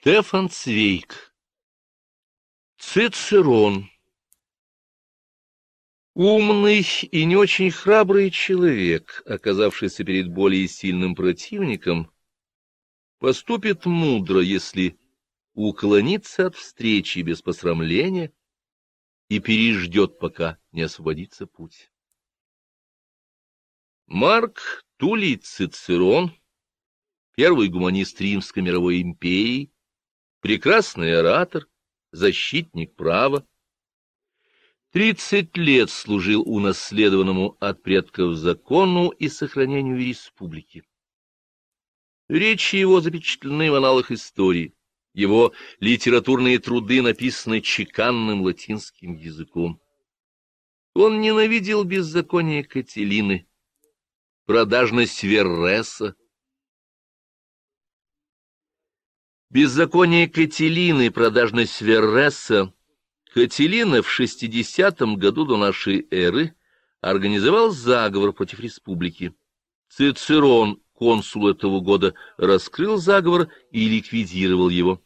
Стефан Цвейк. Цицерон. Умный и не очень храбрый человек, оказавшийся перед более сильным противником, поступит мудро, если уклонится от встречи без посрамления и переждет, пока не освободится путь. Марк Тулий Цицерон, первый гуманист Римской мировой империи, прекрасный оратор, защитник права. Тридцать лет служил унаследованному от предков закону и сохранению республики. Речи его запечатлены в аналах истории, его литературные труды написаны чеканным латинским языком. Он ненавидел беззаконие Кателины, продажность Верреса, Беззаконие Кателины, продажность Верреса. Кателина в 60 году до нашей эры организовал заговор против республики. Цицерон, консул этого года, раскрыл заговор и ликвидировал его.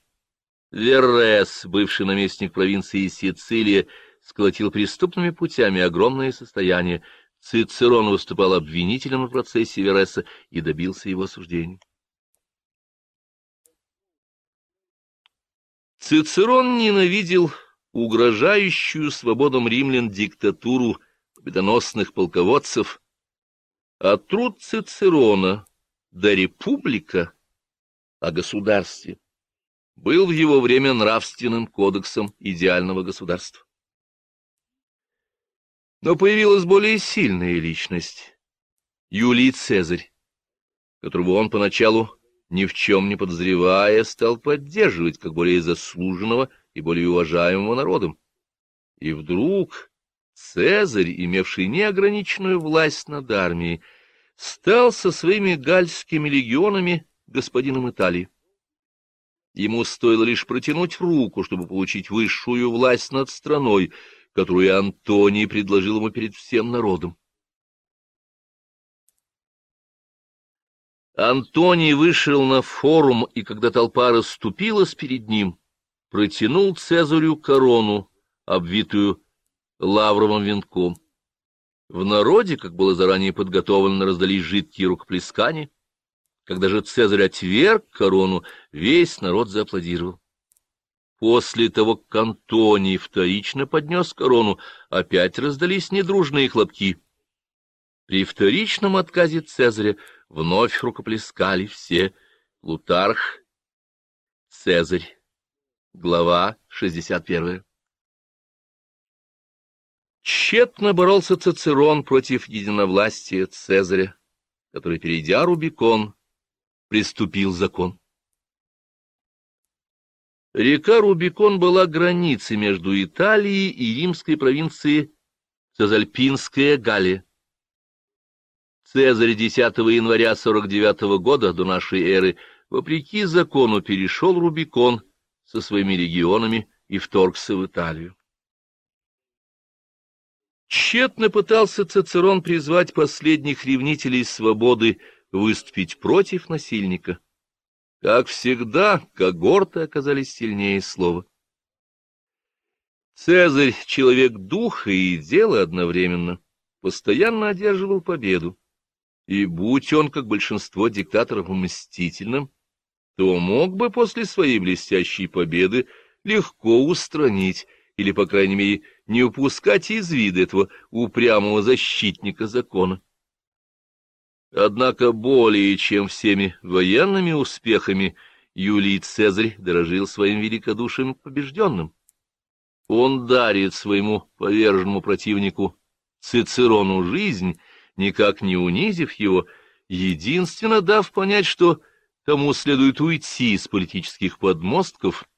Веррес, бывший наместник провинции Сицилия, сколотил преступными путями огромное состояние. Цицерон выступал обвинителем в процессе Верреса и добился его осуждения. Цицерон ненавидел угрожающую свободам римлян диктатуру победоносных полководцев, а труд Цицерона да республика, о государстве был в его время нравственным кодексом идеального государства. Но появилась более сильная личность — Юлий Цезарь, которого он поначалу ни в чем не подозревая, стал поддерживать как более заслуженного и более уважаемого народом. И вдруг Цезарь, имевший неограниченную власть над армией, стал со своими гальскими легионами господином Италии. Ему стоило лишь протянуть руку, чтобы получить высшую власть над страной, которую Антоний предложил ему перед всем народом. Антоний вышел на форум, и когда толпа расступилась перед ним, протянул Цезарю корону, обвитую лавровым венком. В народе, как было заранее подготовлено, раздались жидкие рукоплескания. Когда же Цезарь отверг корону, весь народ зааплодировал. После того, как Антоний вторично поднес корону, опять раздались недружные хлопки — при вторичном отказе Цезаря вновь рукоплескали все Лутарх, Цезарь, глава 61. Тщетно боролся Цицерон против единовластия Цезаря, который, перейдя Рубикон, приступил закон. Река Рубикон была границей между Италией и римской провинцией Цезальпинская Галлия. Цезарь 10 января 49 года до нашей эры, вопреки закону, перешел Рубикон со своими регионами и вторгся в Италию. Тщетно пытался Цицерон призвать последних ревнителей свободы выступить против насильника. Как всегда, когорты оказались сильнее слова. Цезарь, человек духа и дела одновременно, постоянно одерживал победу. И будь он, как большинство диктаторов, мстительным, то мог бы после своей блестящей победы легко устранить или, по крайней мере, не упускать из вида этого упрямого защитника закона. Однако более чем всеми военными успехами Юлий Цезарь дорожил своим великодушием побежденным. Он дарит своему поверженному противнику Цицерону жизнь — никак не унизив его, единственно дав понять, что тому следует уйти из политических подмостков,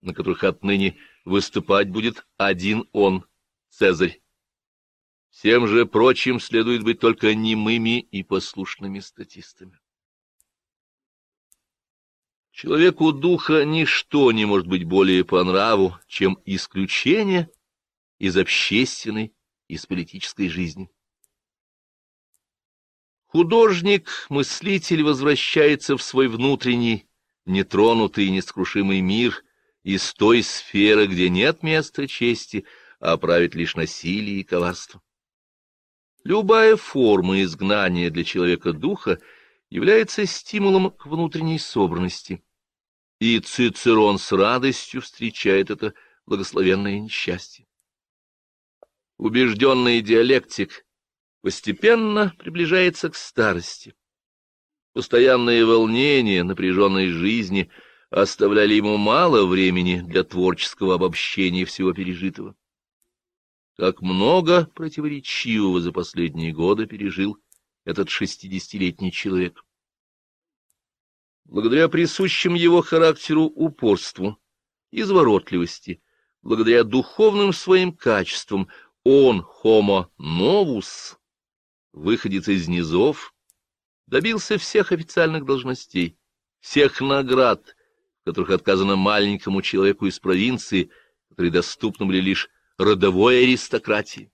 на которых отныне выступать будет один он, Цезарь. Всем же прочим следует быть только немыми и послушными статистами. Человеку духа ничто не может быть более по нраву, чем исключение из общественной, из политической жизни. Художник, мыслитель возвращается в свой внутренний, нетронутый и нескрушимый мир из той сферы, где нет места чести, а правит лишь насилие и коварство. Любая форма изгнания для человека духа является стимулом к внутренней собранности. И Цицерон с радостью встречает это благословенное несчастье. Убежденный диалектик постепенно приближается к старости. Постоянные волнения, напряженной жизни оставляли ему мало времени для творческого обобщения всего пережитого. Как много противоречивого за последние годы пережил этот шестидесятилетний человек. Благодаря присущим его характеру упорству, изворотливости, благодаря духовным своим качествам, он, homo Новус выходец из низов, добился всех официальных должностей, всех наград, в которых отказано маленькому человеку из провинции, которые доступны были лишь родовой аристократии.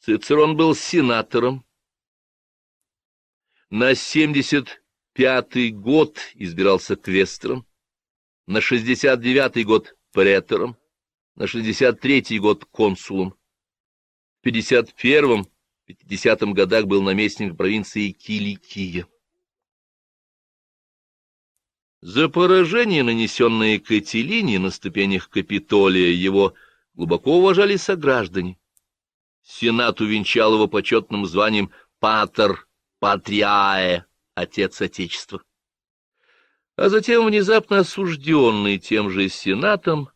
Цицерон был сенатором. На 75-й год избирался квестором, на 69-й год претором, на 63-й год консулом. 51-50 годах был наместник провинции Киликия. За поражение, нанесенное Катилине на ступенях Капитолия, его глубоко уважали сограждане. Сенат увенчал его почетным званием «Патер Патриае» — «Отец Отечества». А затем внезапно осужденный тем же Сенатом,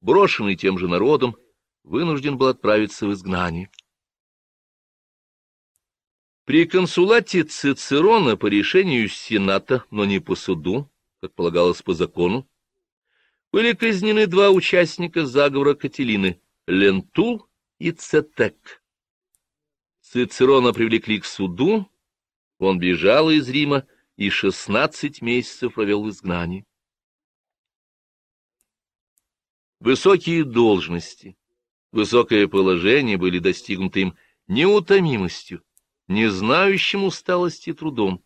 брошенный тем же народом, вынужден был отправиться в изгнание. При консулате Цицерона по решению Сената, но не по суду, как полагалось по закону, были казнены два участника заговора Кателины — Лентул и Цетек. Цицерона привлекли к суду, он бежал из Рима и шестнадцать месяцев провел в изгнании. Высокие должности Высокое положение были достигнуты им неутомимостью, не знающим усталости трудом.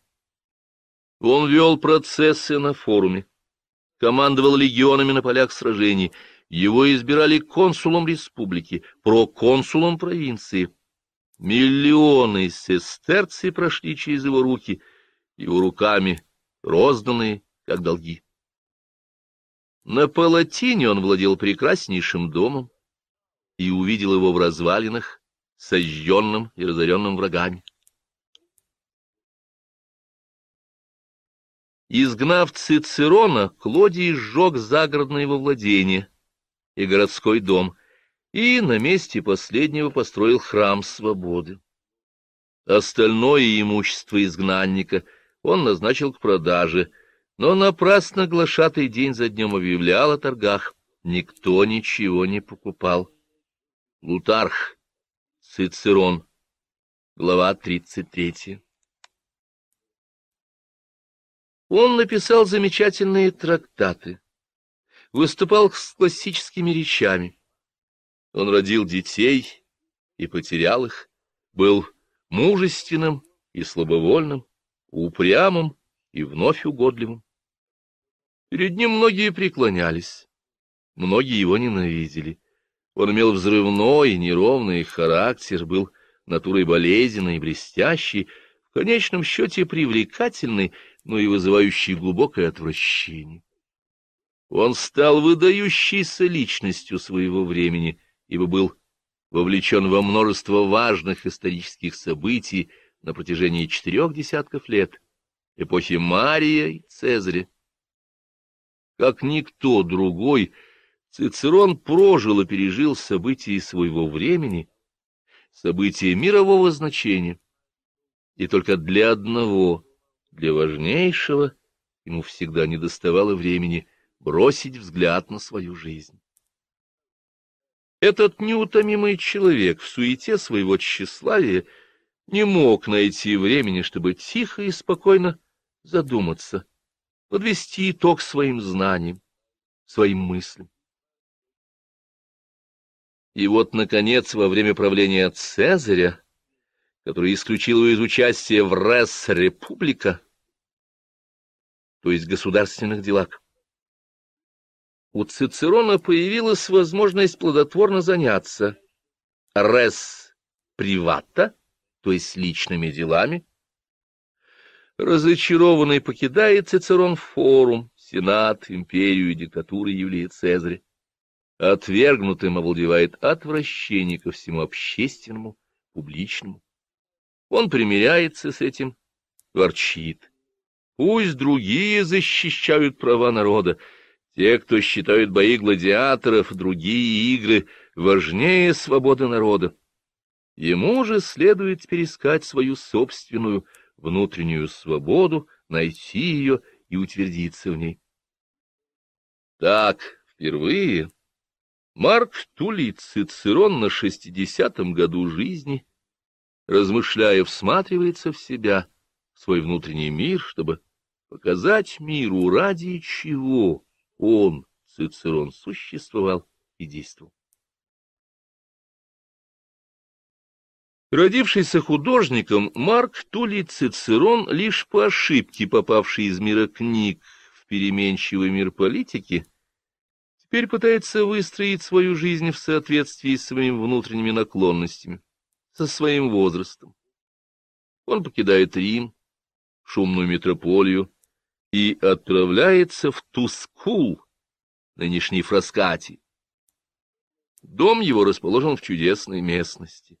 Он вел процессы на форуме, командовал легионами на полях сражений, его избирали консулом республики, проконсулом провинции. Миллионы сестерций прошли через его руки, его руками розданные, как долги. На палатине он владел прекраснейшим домом, и увидел его в развалинах, сожженным и разоренным врагами. Изгнав Цицерона, Клодий сжег загородное его владение и городской дом, и на месте последнего построил храм свободы. Остальное имущество изгнанника он назначил к продаже, но напрасно глашатый день за днем объявлял о торгах. Никто ничего не покупал. Лутарх, Цицерон, глава 33. Он написал замечательные трактаты, выступал с классическими речами. Он родил детей и потерял их, был мужественным и слабовольным, упрямым и вновь угодливым. Перед ним многие преклонялись, многие его ненавидели. Он имел взрывной, неровный характер, был натурой болезненной, блестящей, в конечном счете привлекательный, но и вызывающий глубокое отвращение. Он стал выдающейся личностью своего времени, ибо был вовлечен во множество важных исторических событий на протяжении четырех десятков лет, эпохи Мария и Цезаря. Как никто другой, Цицерон прожил и пережил события своего времени, события мирового значения, и только для одного, для важнейшего, ему всегда не доставало времени бросить взгляд на свою жизнь. Этот неутомимый человек в суете своего тщеславия не мог найти времени, чтобы тихо и спокойно задуматься, подвести итог своим знаниям, своим мыслям. И вот, наконец, во время правления Цезаря, который исключил его из участия в Рес-Република, то есть государственных делах, у Цицерона появилась возможность плодотворно заняться Рес-Привата, то есть личными делами. Разочарованный покидает Цицерон форум, сенат, империю и диктатуры Юлии Цезаря отвергнутым овладевает отвращение ко всему общественному, публичному. Он примиряется с этим, ворчит. Пусть другие защищают права народа. Те, кто считают бои гладиаторов, другие игры, важнее свободы народа. Ему же следует перескать свою собственную внутреннюю свободу, найти ее и утвердиться в ней. Так, впервые Марк Тулит Цицерон на шестидесятом году жизни, размышляя, всматривается в себя, в свой внутренний мир, чтобы показать миру, ради чего он, Цицерон, существовал и действовал. Родившийся художником, Марк Тулий Цицерон, лишь по ошибке попавший из мира книг в переменчивый мир политики, теперь пытается выстроить свою жизнь в соответствии с своими внутренними наклонностями, со своим возрастом. Он покидает Рим, шумную метрополию, и отправляется в Тускул, нынешний Фраскати. Дом его расположен в чудесной местности.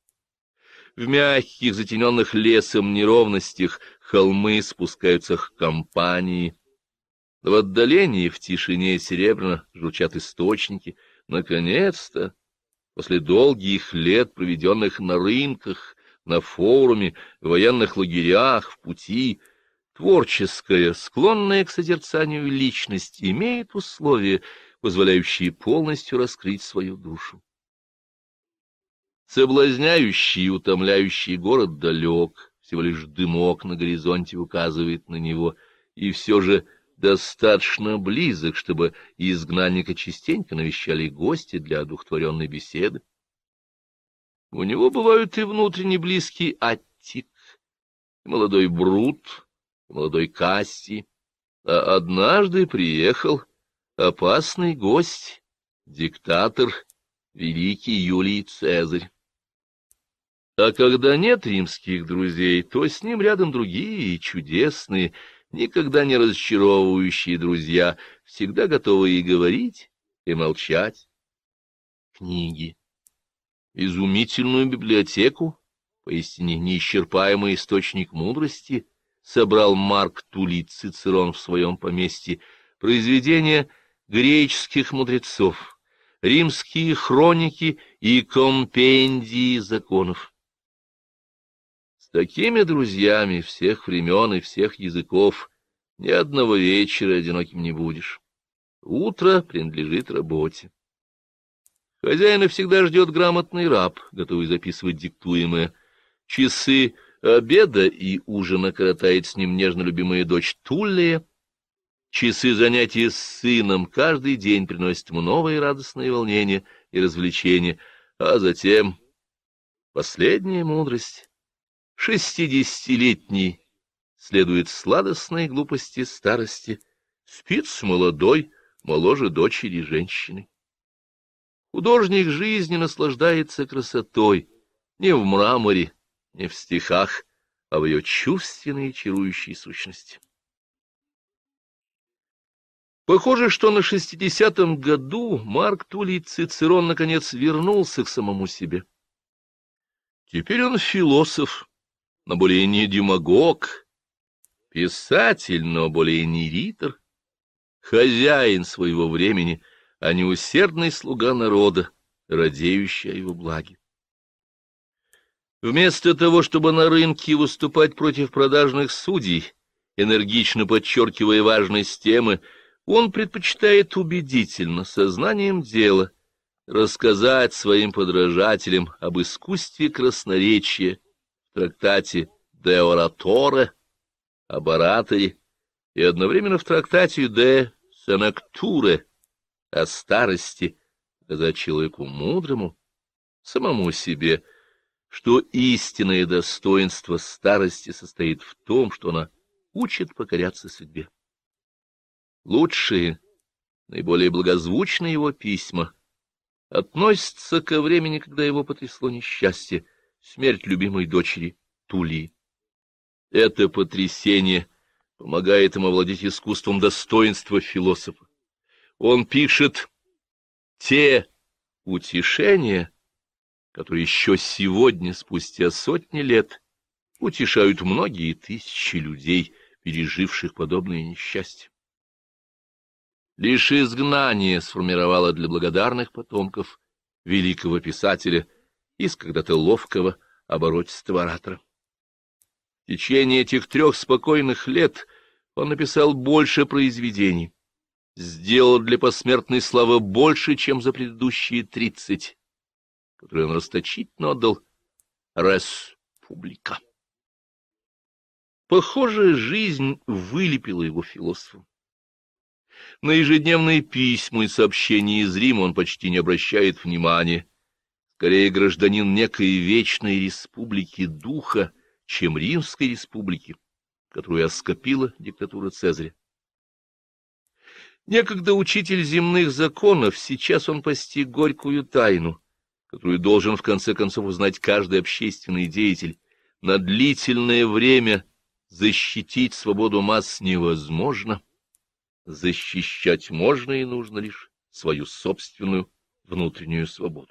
В мягких, затененных лесом неровностях холмы спускаются к компании — в отдалении, в тишине серебряно звучат источники. Наконец-то, после долгих лет, проведенных на рынках, на форуме, в военных лагерях, в пути, творческая, склонная к созерцанию личность, имеет условия, позволяющие полностью раскрыть свою душу. Соблазняющий и утомляющий город далек, всего лишь дымок на горизонте указывает на него, и все же — достаточно близок, чтобы изгнанника частенько навещали гости для одухотворенной беседы. У него бывают и внутренне близкие Аттик, и молодой Брут, и молодой Касси. А однажды приехал опасный гость, диктатор, великий Юлий Цезарь. А когда нет римских друзей, то с ним рядом другие чудесные, никогда не разочаровывающие друзья, всегда готовые и говорить, и молчать. Книги. Изумительную библиотеку, поистине неисчерпаемый источник мудрости, собрал Марк Тули Цицерон в своем поместье, произведения греческих мудрецов, римские хроники и компендии законов. С такими друзьями всех времен и всех языков ни одного вечера одиноким не будешь. Утро принадлежит работе. Хозяина всегда ждет грамотный раб, готовый записывать диктуемое. Часы обеда и ужина коротает с ним нежно любимая дочь Тулия. Часы занятий с сыном каждый день приносят ему новые радостные волнения и развлечения, а затем последняя мудрость шестидесятилетний следует сладостной глупости старости, спит с молодой, моложе дочери женщины. Художник жизни наслаждается красотой не в мраморе, не в стихах, а в ее чувственной и чарующей сущности. Похоже, что на шестидесятом году Марк Тулей Цицерон наконец вернулся к самому себе. Теперь он философ, но более не демагог, писатель, но более не ритор, хозяин своего времени, а не усердный слуга народа, радеющий о его благе. Вместо того, чтобы на рынке выступать против продажных судей, энергично подчеркивая важность темы, он предпочитает убедительно, сознанием дела, рассказать своим подражателям об искусстве красноречия трактате «Де ораторе» об ораторе и одновременно в трактате «Де сенектуре» о старости, сказать человеку мудрому, самому себе, что истинное достоинство старости состоит в том, что она учит покоряться судьбе. Лучшие, наиболее благозвучные его письма относятся ко времени, когда его потрясло несчастье, смерть любимой дочери Тули. Это потрясение помогает ему овладеть искусством достоинства философа. Он пишет те утешения, которые еще сегодня, спустя сотни лет, утешают многие тысячи людей, переживших подобные несчастья. Лишь изгнание сформировало для благодарных потомков великого писателя из когда-то ловкого, оборотистого оратора. В течение этих трех спокойных лет он написал больше произведений, сделал для посмертной славы больше, чем за предыдущие тридцать, которые он расточительно отдал республика. Похожая жизнь вылепила его философом. На ежедневные письма и сообщения из Рима он почти не обращает внимания, скорее гражданин некой вечной республики духа, чем Римской республики, которую оскопила диктатура Цезаря. Некогда учитель земных законов, сейчас он постиг горькую тайну, которую должен в конце концов узнать каждый общественный деятель. На длительное время защитить свободу масс невозможно. Защищать можно и нужно лишь свою собственную внутреннюю свободу.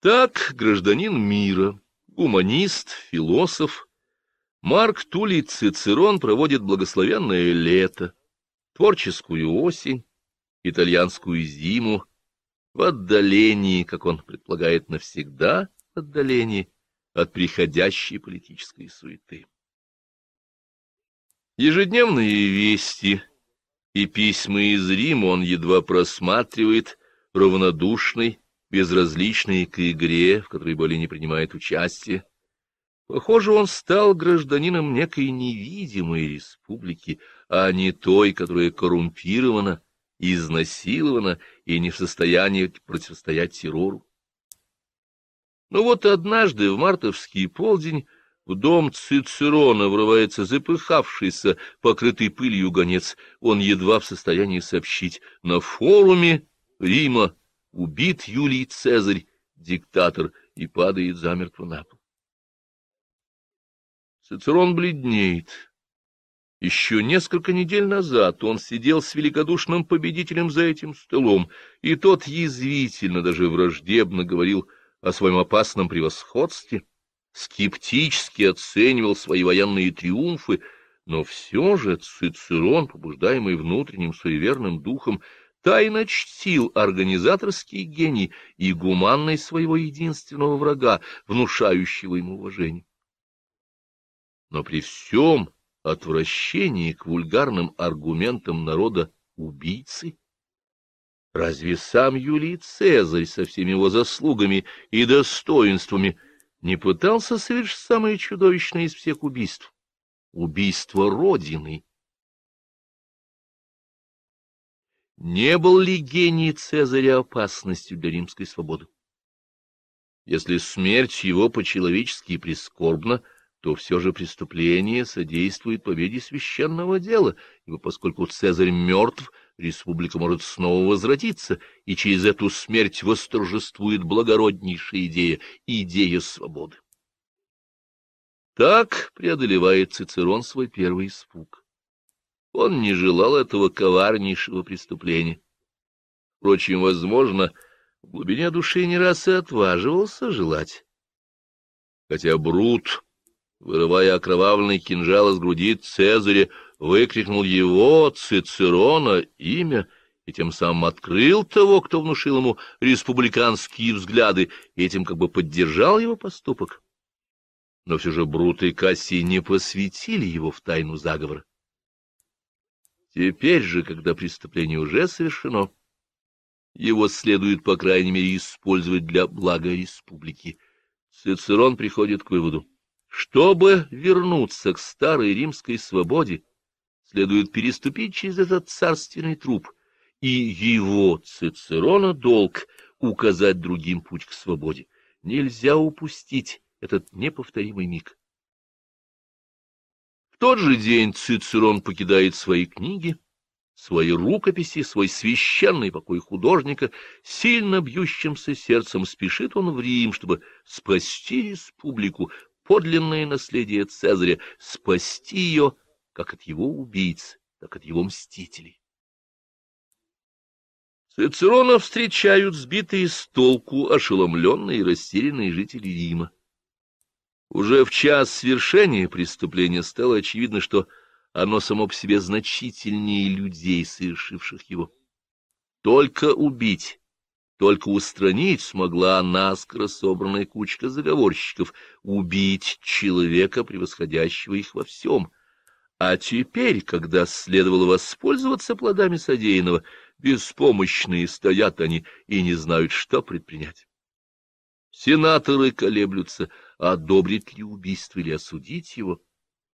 Так гражданин мира, гуманист, философ, Марк Тулий Цицерон проводит благословенное лето, творческую осень, итальянскую зиму, в отдалении, как он предполагает, навсегда отдалении от приходящей политической суеты. Ежедневные вести и письма из Рима он едва просматривает, равнодушный, безразличный к игре, в которой более не принимает участие. Похоже, он стал гражданином некой невидимой республики, а не той, которая коррумпирована, изнасилована и не в состоянии противостоять террору. Но вот однажды в мартовский полдень в дом Цицерона врывается запыхавшийся, покрытый пылью гонец. Он едва в состоянии сообщить. На форуме Рима убит Юлий Цезарь, диктатор, и падает замертво на пол. Цицерон бледнеет. Еще несколько недель назад он сидел с великодушным победителем за этим столом, и тот язвительно, даже враждебно говорил о своем опасном превосходстве, скептически оценивал свои военные триумфы, но все же Цицерон, побуждаемый внутренним суеверным духом, тайно чтил организаторский гений и гуманность своего единственного врага, внушающего ему уважение. Но при всем отвращении к вульгарным аргументам народа убийцы, разве сам Юлий Цезарь со всеми его заслугами и достоинствами не пытался совершить самое чудовищное из всех убийств — убийство Родины? Не был ли гений Цезаря опасностью для римской свободы? Если смерть его по-человечески прискорбна, то все же преступление содействует победе священного дела, ибо поскольку Цезарь мертв, республика может снова возродиться, и через эту смерть восторжествует благороднейшая идея — идея свободы. Так преодолевает Цицерон свой первый испуг. Он не желал этого коварнейшего преступления. Впрочем, возможно, в глубине души не раз и отваживался желать. Хотя Брут, вырывая окровавленный кинжал из груди Цезаря, выкрикнул его, Цицерона, имя, и тем самым открыл того, кто внушил ему республиканские взгляды, и этим как бы поддержал его поступок. Но все же Брут и Кассий не посвятили его в тайну заговора. Теперь же, когда преступление уже совершено, его следует, по крайней мере, использовать для блага республики. Цицерон приходит к выводу. Чтобы вернуться к старой римской свободе, следует переступить через этот царственный труп, и его, Цицерона, долг указать другим путь к свободе. Нельзя упустить этот неповторимый миг тот же день Цицерон покидает свои книги, свои рукописи, свой священный покой художника, сильно бьющимся сердцем спешит он в Рим, чтобы спасти республику, подлинное наследие Цезаря, спасти ее как от его убийц, так от его мстителей. Цицерона встречают сбитые с толку ошеломленные и растерянные жители Рима. Уже в час свершения преступления стало очевидно, что оно само по себе значительнее людей, совершивших его. Только убить, только устранить смогла наскоро собранная кучка заговорщиков, убить человека, превосходящего их во всем. А теперь, когда следовало воспользоваться плодами содеянного, беспомощные стоят они и не знают, что предпринять. Сенаторы колеблются — одобрит ли убийство или осудить его.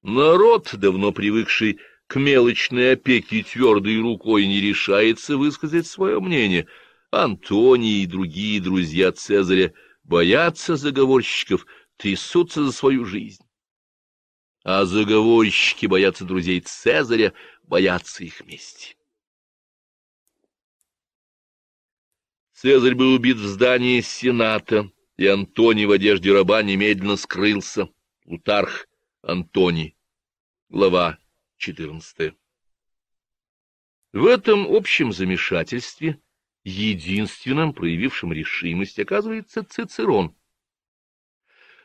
Народ, давно привыкший к мелочной опеке твердой рукой, не решается высказать свое мнение. Антоний и другие друзья Цезаря боятся заговорщиков, трясутся за свою жизнь. А заговорщики боятся друзей Цезаря, боятся их мести. Цезарь был убит в здании Сената и Антоний в одежде раба немедленно скрылся. Лутарх Антоний. Глава 14. В этом общем замешательстве единственным проявившим решимость оказывается Цицерон.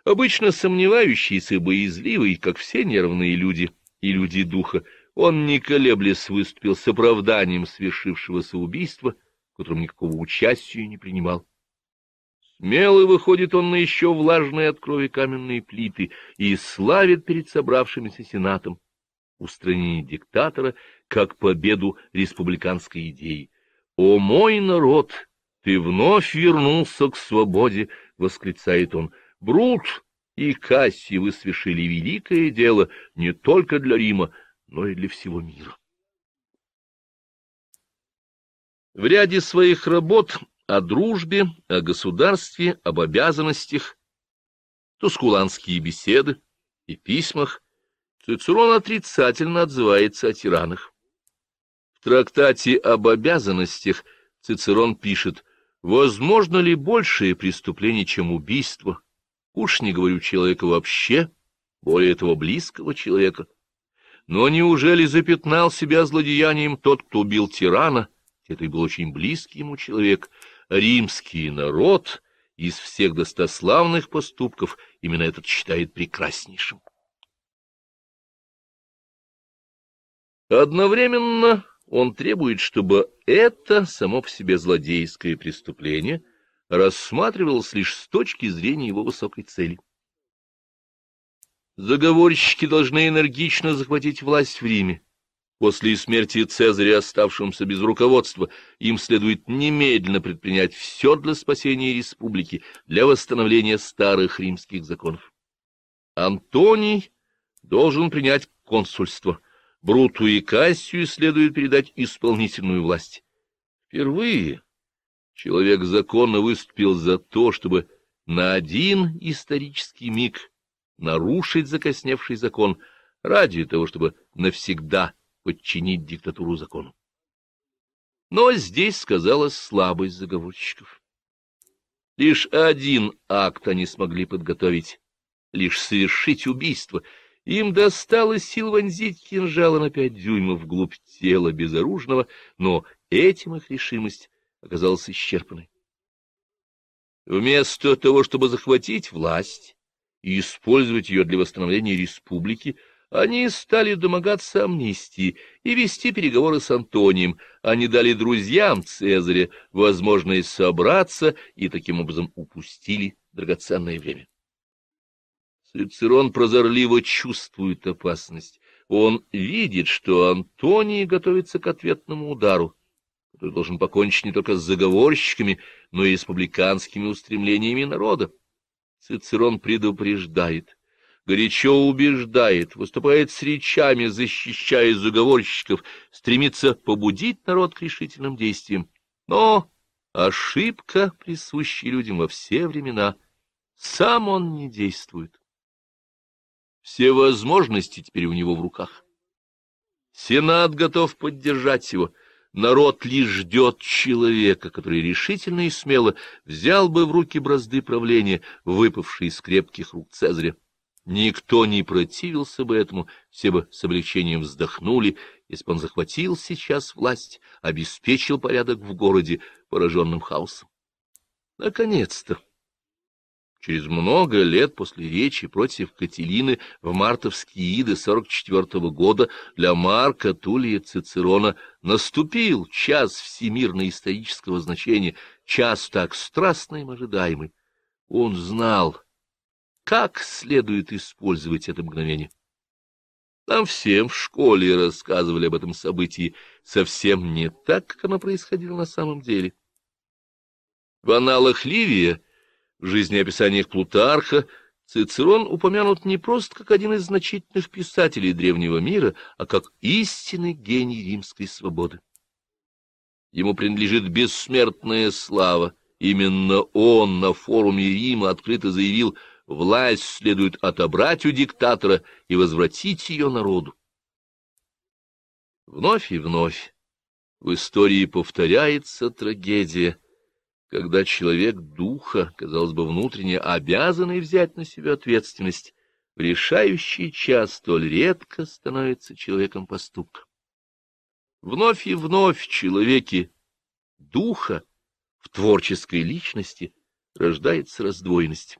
Обычно сомневающийся и боязливый, как все нервные люди и люди духа, он, не колеблясь, выступил с оправданием свершившегося убийства, которым никакого участия не принимал. Смело выходит он на еще влажные от крови каменные плиты и славит перед собравшимися сенатом устранение диктатора как победу республиканской идеи. «О мой народ, ты вновь вернулся к свободе!» — восклицает он. «Брут и Касси вы свершили великое дело не только для Рима, но и для всего мира». В ряде своих работ о дружбе, о государстве, об обязанностях, тускуланские беседы и письмах, Цицерон отрицательно отзывается о тиранах. В трактате об обязанностях Цицерон пишет «Возможно ли большее преступление, чем убийство? Уж не говорю человека вообще, более того, близкого человека. Но неужели запятнал себя злодеянием тот, кто убил тирана?» Это и был очень близкий ему человек — римский народ из всех достославных поступков именно этот считает прекраснейшим. Одновременно он требует, чтобы это само по себе злодейское преступление рассматривалось лишь с точки зрения его высокой цели. Заговорщики должны энергично захватить власть в Риме, После смерти Цезаря, оставшимся без руководства, им следует немедленно предпринять все для спасения республики, для восстановления старых римских законов. Антоний должен принять консульство. Бруту и Кассию следует передать исполнительную власть. Впервые человек законно выступил за то, чтобы на один исторический миг нарушить закосневший закон ради того, чтобы навсегда подчинить диктатуру закону. Но здесь сказалась слабость заговорщиков. Лишь один акт они смогли подготовить, лишь совершить убийство. Им досталось сил вонзить кинжала на пять дюймов вглубь тела безоружного, но этим их решимость оказалась исчерпанной. Вместо того, чтобы захватить власть и использовать ее для восстановления республики, они стали домогаться амнистии и вести переговоры с Антонием. Они дали друзьям Цезаря возможность собраться и таким образом упустили драгоценное время. Цицерон прозорливо чувствует опасность. Он видит, что Антоний готовится к ответному удару, который должен покончить не только с заговорщиками, но и с публиканскими устремлениями народа. Цицерон предупреждает, горячо убеждает, выступает с речами, защищая заговорщиков, стремится побудить народ к решительным действиям. Но ошибка, присущая людям во все времена, сам он не действует. Все возможности теперь у него в руках. Сенат готов поддержать его. Народ лишь ждет человека, который решительно и смело взял бы в руки бразды правления, выпавшие из крепких рук Цезаря. Никто не противился бы этому, все бы с облегчением вздохнули, если бы он захватил сейчас власть, обеспечил порядок в городе, пораженным хаосом. Наконец-то! Через много лет после речи против Кателины в мартовские иды 44 -го года для Марка Тулия Цицерона наступил час всемирно-исторического значения, час так страстный, им ожидаемый. Он знал как следует использовать это мгновение. Нам всем в школе рассказывали об этом событии совсем не так, как оно происходило на самом деле. В аналах Ливия, в жизнеописаниях Плутарха, Цицерон упомянут не просто как один из значительных писателей древнего мира, а как истинный гений римской свободы. Ему принадлежит бессмертная слава. Именно он на форуме Рима открыто заявил — власть следует отобрать у диктатора и возвратить ее народу. Вновь и вновь в истории повторяется трагедия, когда человек духа, казалось бы, внутренне обязанный взять на себя ответственность, в решающий час столь редко становится человеком поступка. Вновь и вновь человеке духа, в творческой личности, рождается раздвоенность.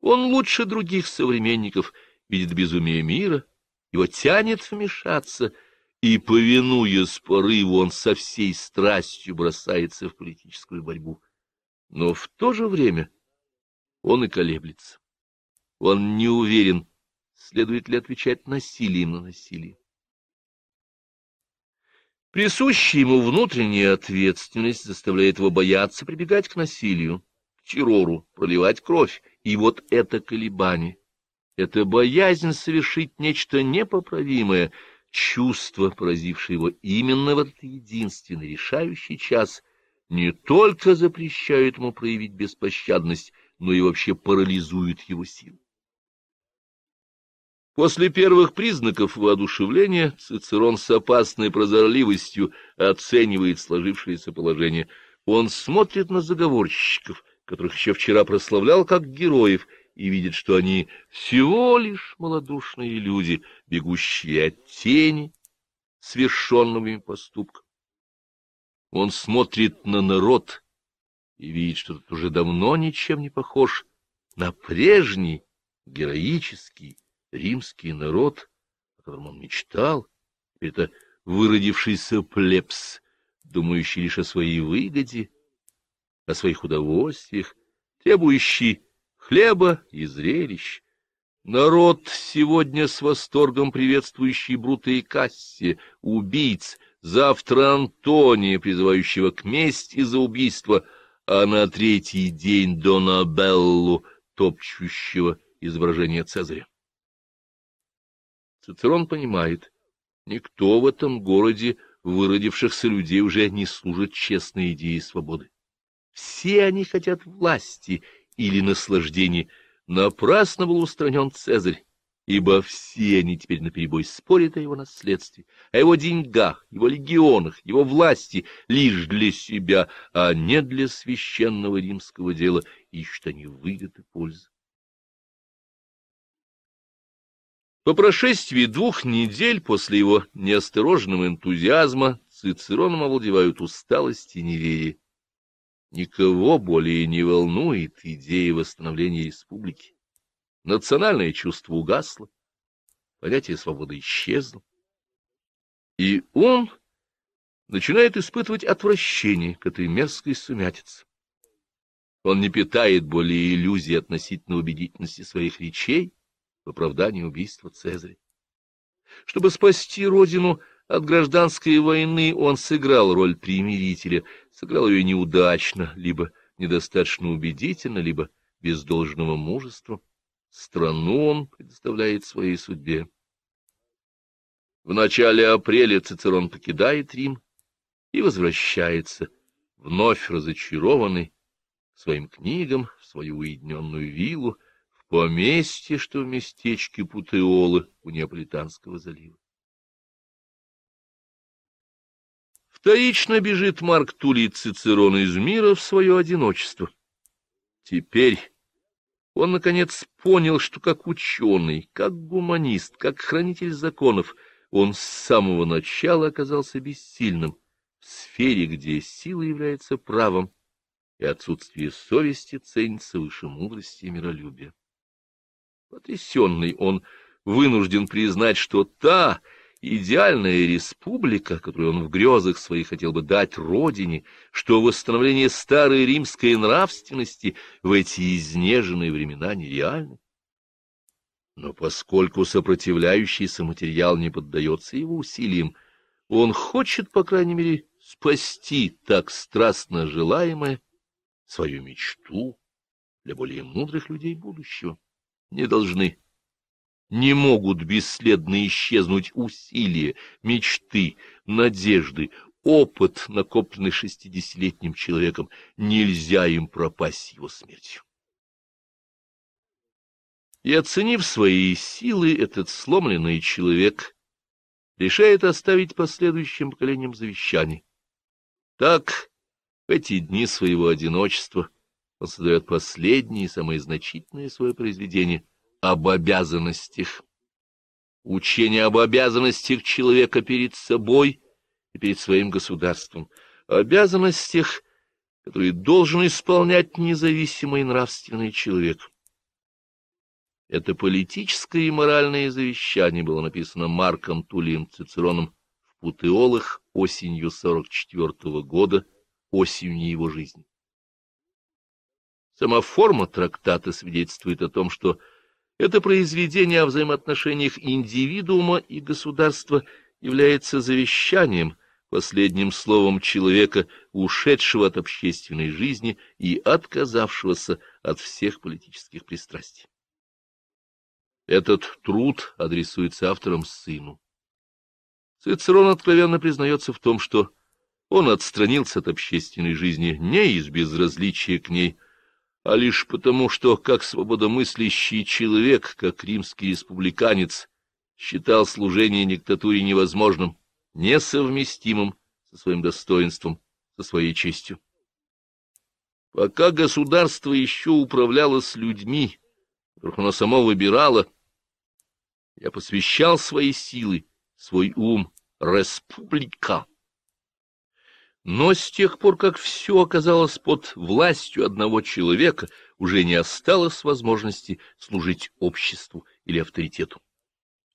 Он лучше других современников видит безумие мира, его тянет вмешаться, и, повинуясь порыву, он со всей страстью бросается в политическую борьбу. Но в то же время он и колеблется. Он не уверен, следует ли отвечать насилием на насилие. Присущая ему внутренняя ответственность заставляет его бояться прибегать к насилию, к террору, проливать кровь и вот это колебание, эта боязнь совершить нечто непоправимое, чувство, поразившее его именно в этот единственный решающий час, не только запрещает ему проявить беспощадность, но и вообще парализует его силы. После первых признаков воодушевления Цицерон с опасной прозорливостью оценивает сложившееся положение. Он смотрит на заговорщиков — которых еще вчера прославлял как героев, и видит, что они всего лишь малодушные люди, бегущие от тени, свершенного им поступка. Он смотрит на народ и видит, что тот уже давно ничем не похож на прежний героический римский народ, о котором он мечтал. Это выродившийся плебс, думающий лишь о своей выгоде, о своих удовольствиях, требующий хлеба и зрелищ. Народ, сегодня с восторгом приветствующий Брута и Касси, убийц, завтра Антония, призывающего к мести за убийство, а на третий день Донабеллу, топчущего изображение Цезаря. Цицерон понимает, никто в этом городе выродившихся людей уже не служит честной идее свободы. Все они хотят власти или наслаждений. Напрасно был устранен Цезарь, ибо все они теперь наперебой спорят о его наследстве, о его деньгах, его легионах, его власти лишь для себя, а не для священного римского дела, ищут они выгоды и пользы. По прошествии двух недель после его неосторожного энтузиазма Цицероном овладевают усталость и неверие. Никого более не волнует идея восстановления республики. Национальное чувство угасло, понятие свободы исчезло. И он начинает испытывать отвращение к этой мерзкой сумятице. Он не питает более иллюзий относительно убедительности своих речей в оправдании убийства Цезаря. Чтобы спасти родину, от гражданской войны он сыграл роль примирителя, сыграл ее неудачно, либо недостаточно убедительно, либо без должного мужества. Страну он предоставляет своей судьбе. В начале апреля Цицерон покидает Рим и возвращается, вновь разочарованный, своим книгам, в свою уединенную виллу, в поместье, что в местечке Путеолы у Неаполитанского залива. Вторично бежит Марк Тулий Цицерон из мира в свое одиночество. Теперь он, наконец, понял, что как ученый, как гуманист, как хранитель законов, он с самого начала оказался бессильным в сфере, где сила является правом, и отсутствие совести ценится выше мудрости и миролюбия. Потрясенный он вынужден признать, что та — идеальная республика, которую он в грезах своих хотел бы дать родине, что восстановление старой римской нравственности в эти изнеженные времена нереально. Но поскольку сопротивляющийся материал не поддается его усилиям, он хочет, по крайней мере, спасти так страстно желаемое, свою мечту для более мудрых людей будущего. Не должны не могут бесследно исчезнуть усилия, мечты, надежды, опыт, накопленный шестидесятилетним человеком. Нельзя им пропасть его смертью. И оценив свои силы, этот сломленный человек решает оставить последующим поколениям завещание. Так, в эти дни своего одиночества он создает последнее и самое значительное свое произведение — об обязанностях. Учение об обязанностях человека перед собой и перед своим государством, обязанностях, которые должен исполнять независимый нравственный человек. Это политическое и моральное завещание было написано Марком Тулием Цицероном в Путеолах осенью 44 -го года, осенью его жизни. Сама форма трактата свидетельствует о том, что это произведение о взаимоотношениях индивидуума и государства является завещанием, последним словом человека, ушедшего от общественной жизни и отказавшегося от всех политических пристрастий. Этот труд адресуется автором сыну. Цицерон откровенно признается в том, что он отстранился от общественной жизни не из безразличия к ней, а лишь потому, что, как свободомыслящий человек, как римский республиканец, считал служение диктатуре невозможным, несовместимым со своим достоинством, со своей честью. Пока государство еще управляло с людьми, которых оно само выбирало, я посвящал свои силы, свой ум республика. Но с тех пор, как все оказалось под властью одного человека, уже не осталось возможности служить обществу или авторитету.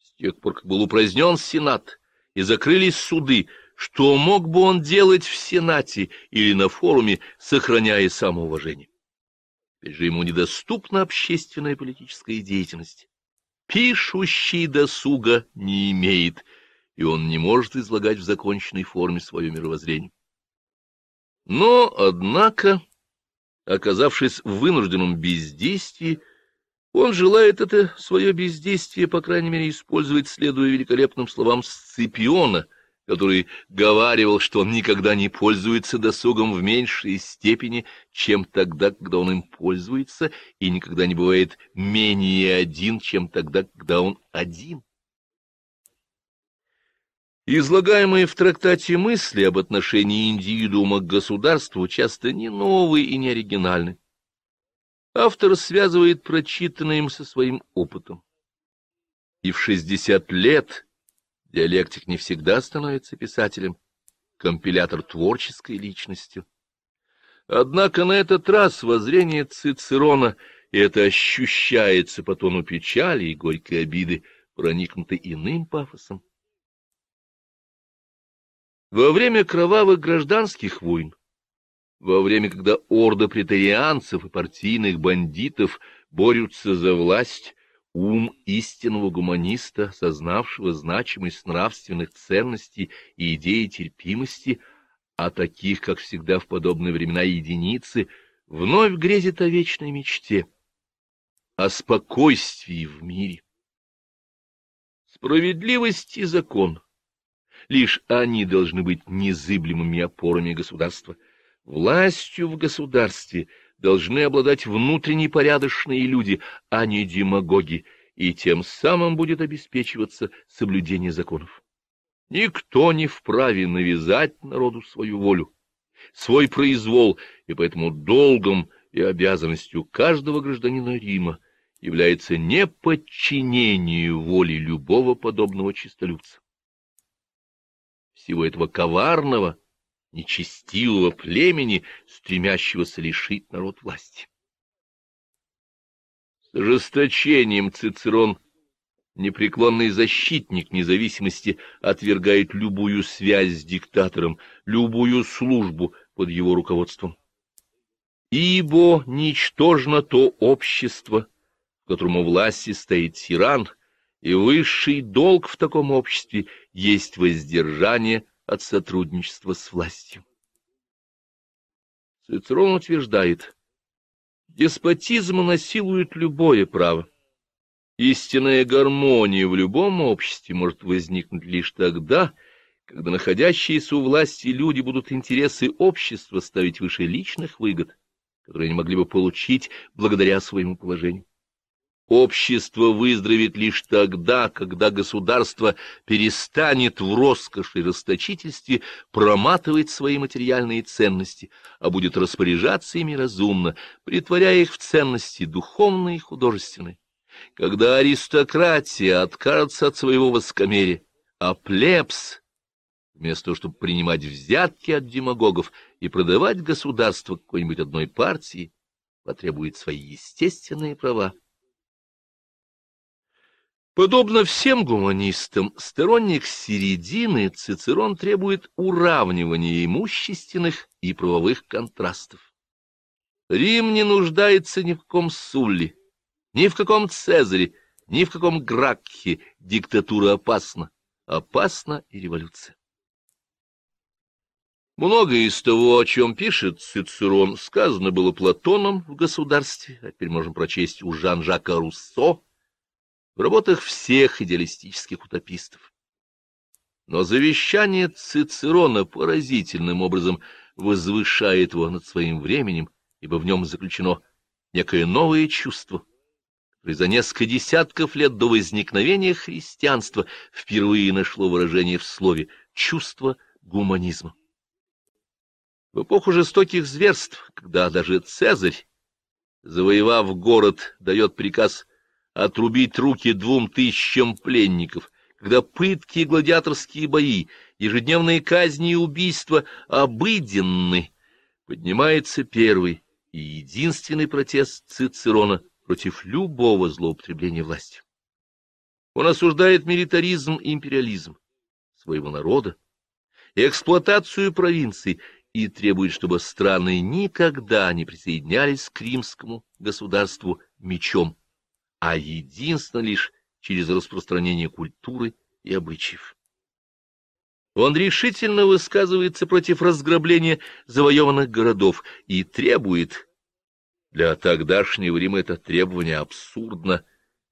С тех пор, как был упразднен Сенат и закрылись суды, что мог бы он делать в Сенате или на форуме, сохраняя самоуважение? Теперь же ему недоступна общественная и политическая деятельность. Пишущий досуга не имеет, и он не может излагать в законченной форме свое мировоззрение. Но, однако, оказавшись в вынужденном бездействии, он желает это свое бездействие, по крайней мере, использовать, следуя великолепным словам Сципиона, который говаривал, что он никогда не пользуется досугом в меньшей степени, чем тогда, когда он им пользуется, и никогда не бывает менее один, чем тогда, когда он один. Излагаемые в трактате мысли об отношении индивидуума к государству часто не новые и не оригинальны. Автор связывает прочитанное им со своим опытом. И в 60 лет диалектик не всегда становится писателем, компилятор творческой личностью. Однако на этот раз воззрение Цицерона, и это ощущается по тону печали и горькой обиды, проникнуто иным пафосом. Во время кровавых гражданских войн, во время, когда орда претарианцев и партийных бандитов борются за власть, ум истинного гуманиста, сознавшего значимость нравственных ценностей и идеи терпимости, а таких, как всегда в подобные времена, единицы, вновь грезит о вечной мечте, о спокойствии в мире. Справедливость и закон — Лишь они должны быть незыблемыми опорами государства. Властью в государстве должны обладать внутренне порядочные люди, а не демагоги, и тем самым будет обеспечиваться соблюдение законов. Никто не вправе навязать народу свою волю, свой произвол, и поэтому долгом и обязанностью каждого гражданина Рима является не подчинение воле любого подобного честолюбца всего этого коварного, нечестивого племени, стремящегося лишить народ власти. С ожесточением Цицерон, непреклонный защитник независимости, отвергает любую связь с диктатором, любую службу под его руководством. Ибо ничтожно то общество, в котором у власти стоит тиран — и высший долг в таком обществе есть воздержание от сотрудничества с властью. Цицерон утверждает, деспотизм насилует любое право. Истинная гармония в любом обществе может возникнуть лишь тогда, когда находящиеся у власти люди будут интересы общества ставить выше личных выгод, которые они могли бы получить благодаря своему положению. Общество выздоровеет лишь тогда, когда государство перестанет в роскоши и расточительстве проматывать свои материальные ценности, а будет распоряжаться ими разумно, притворяя их в ценности духовные и художественные. Когда аристократия откажется от своего воскомерия, а плебс, вместо того, чтобы принимать взятки от демагогов и продавать государство какой-нибудь одной партии, потребует свои естественные права. Подобно всем гуманистам, сторонник середины Цицерон требует уравнивания имущественных и правовых контрастов. Рим не нуждается ни в каком Сулле, ни в каком Цезаре, ни в каком Гракхе. Диктатура опасна. Опасна и революция. Многое из того, о чем пишет Цицерон, сказано было Платоном в «Государстве», а теперь можем прочесть у Жан-Жака Руссо в работах всех идеалистических утопистов. Но завещание Цицерона поразительным образом возвышает его над своим временем, ибо в нем заключено некое новое чувство, которое за несколько десятков лет до возникновения христианства впервые нашло выражение в слове «чувство гуманизма». В эпоху жестоких зверств, когда даже Цезарь, завоевав город, дает приказ отрубить руки двум тысячам пленников, когда пытки и гладиаторские бои, ежедневные казни и убийства обыденны, поднимается первый и единственный протест Цицерона против любого злоупотребления властью. Он осуждает милитаризм и империализм своего народа, эксплуатацию провинций и требует, чтобы страны никогда не присоединялись к римскому государству мечом а единственно лишь через распространение культуры и обычаев. Он решительно высказывается против разграбления завоеванных городов и требует, для тогдашнего Рима это требование абсурдно,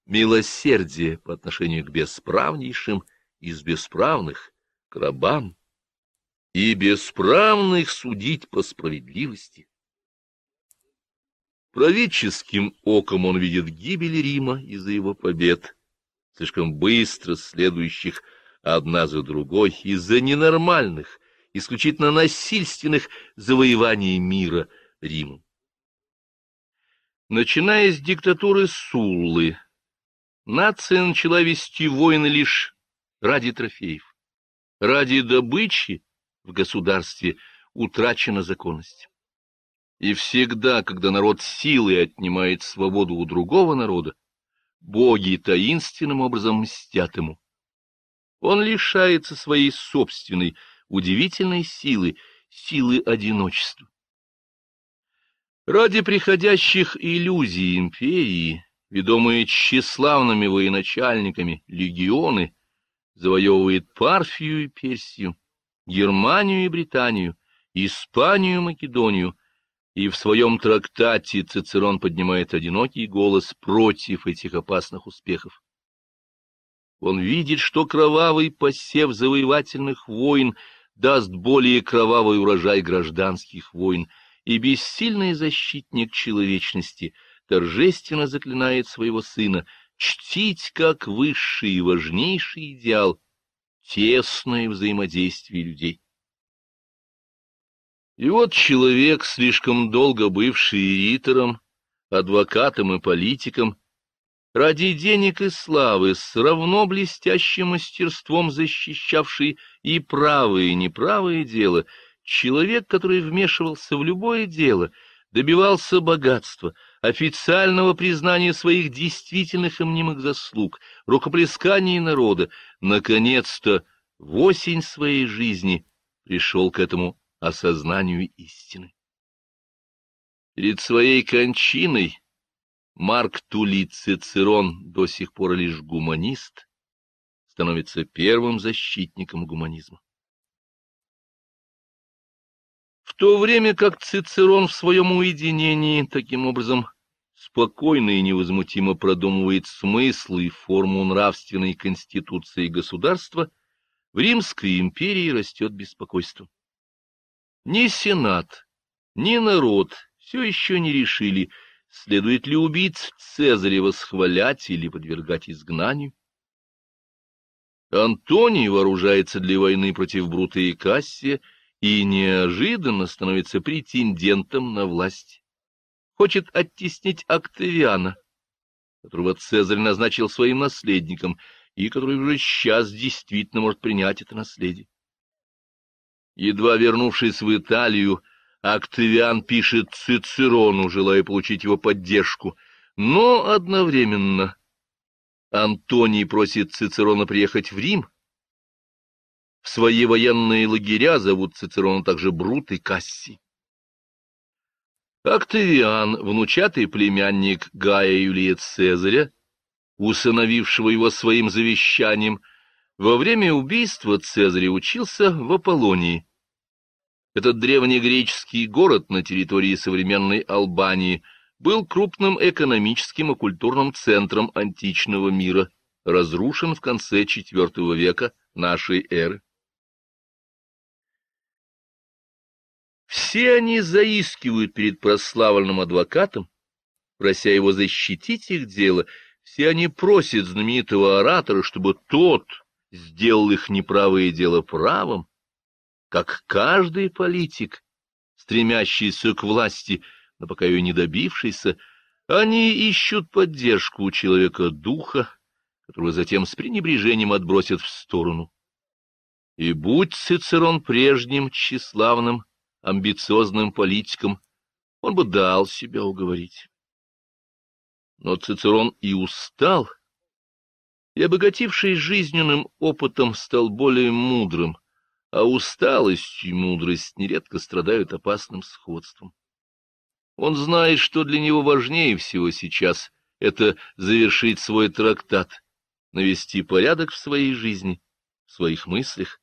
милосердия по отношению к бесправнейшим из бесправных, к рабам, и бесправных судить по справедливости, Правительским оком он видит гибель Рима из-за его побед, слишком быстро следующих одна за другой, из-за ненормальных, исключительно насильственных завоеваний мира Римом. Начиная с диктатуры Суллы, нация начала вести войны лишь ради трофеев, ради добычи в государстве утрачена законность. И всегда, когда народ силой отнимает свободу у другого народа, боги таинственным образом мстят ему. Он лишается своей собственной, удивительной силы, силы одиночества. Ради приходящих иллюзий империи, ведомые тщеславными военачальниками, легионы, завоевывает Парфию и Персию, Германию и Британию, Испанию и Македонию — и в своем трактате Цицерон поднимает одинокий голос против этих опасных успехов. Он видит, что кровавый посев завоевательных войн даст более кровавый урожай гражданских войн, и бессильный защитник человечности торжественно заклинает своего сына чтить как высший и важнейший идеал тесное взаимодействие людей. И вот человек, слишком долго бывший ритором, адвокатом и политиком, ради денег и славы, с равно блестящим мастерством защищавший и правое, и неправое дело, человек, который вмешивался в любое дело, добивался богатства, официального признания своих действительных и мнимых заслуг, рукоплесканий народа, наконец-то в осень своей жизни пришел к этому осознанию истины. Перед своей кончиной Марк Тули Цицерон, до сих пор лишь гуманист, становится первым защитником гуманизма. В то время как Цицерон в своем уединении таким образом спокойно и невозмутимо продумывает смысл и форму нравственной конституции государства, в Римской империи растет беспокойство. Ни Сенат, ни народ все еще не решили, следует ли убийц Цезаря восхвалять или подвергать изгнанию. Антоний вооружается для войны против Брута и Кассия и неожиданно становится претендентом на власть. Хочет оттеснить Октавиана, которого Цезарь назначил своим наследником, и который уже сейчас действительно может принять это наследие. Едва вернувшись в Италию, Октавиан пишет Цицерону, желая получить его поддержку, но одновременно Антоний просит Цицерона приехать в Рим. В свои военные лагеря зовут Цицерона также Брут и Кассий. Октавиан, внучатый племянник Гая Юлия Цезаря, усыновившего его своим завещанием, во время убийства Цезаря учился в Аполлонии, этот древнегреческий город на территории современной Албании был крупным экономическим и культурным центром античного мира, разрушен в конце IV века нашей эры. Все они заискивают перед прославленным адвокатом, прося его защитить их дело, все они просят знаменитого оратора, чтобы тот сделал их неправое дело правым, как каждый политик, стремящийся к власти, но пока ее не добившийся, они ищут поддержку у человека духа, которого затем с пренебрежением отбросят в сторону. И будь Цицерон прежним тщеславным, амбициозным политиком, он бы дал себя уговорить. Но Цицерон и устал, и, обогатившись жизненным опытом, стал более мудрым — а усталость и мудрость нередко страдают опасным сходством. Он знает, что для него важнее всего сейчас — это завершить свой трактат, навести порядок в своей жизни, в своих мыслях.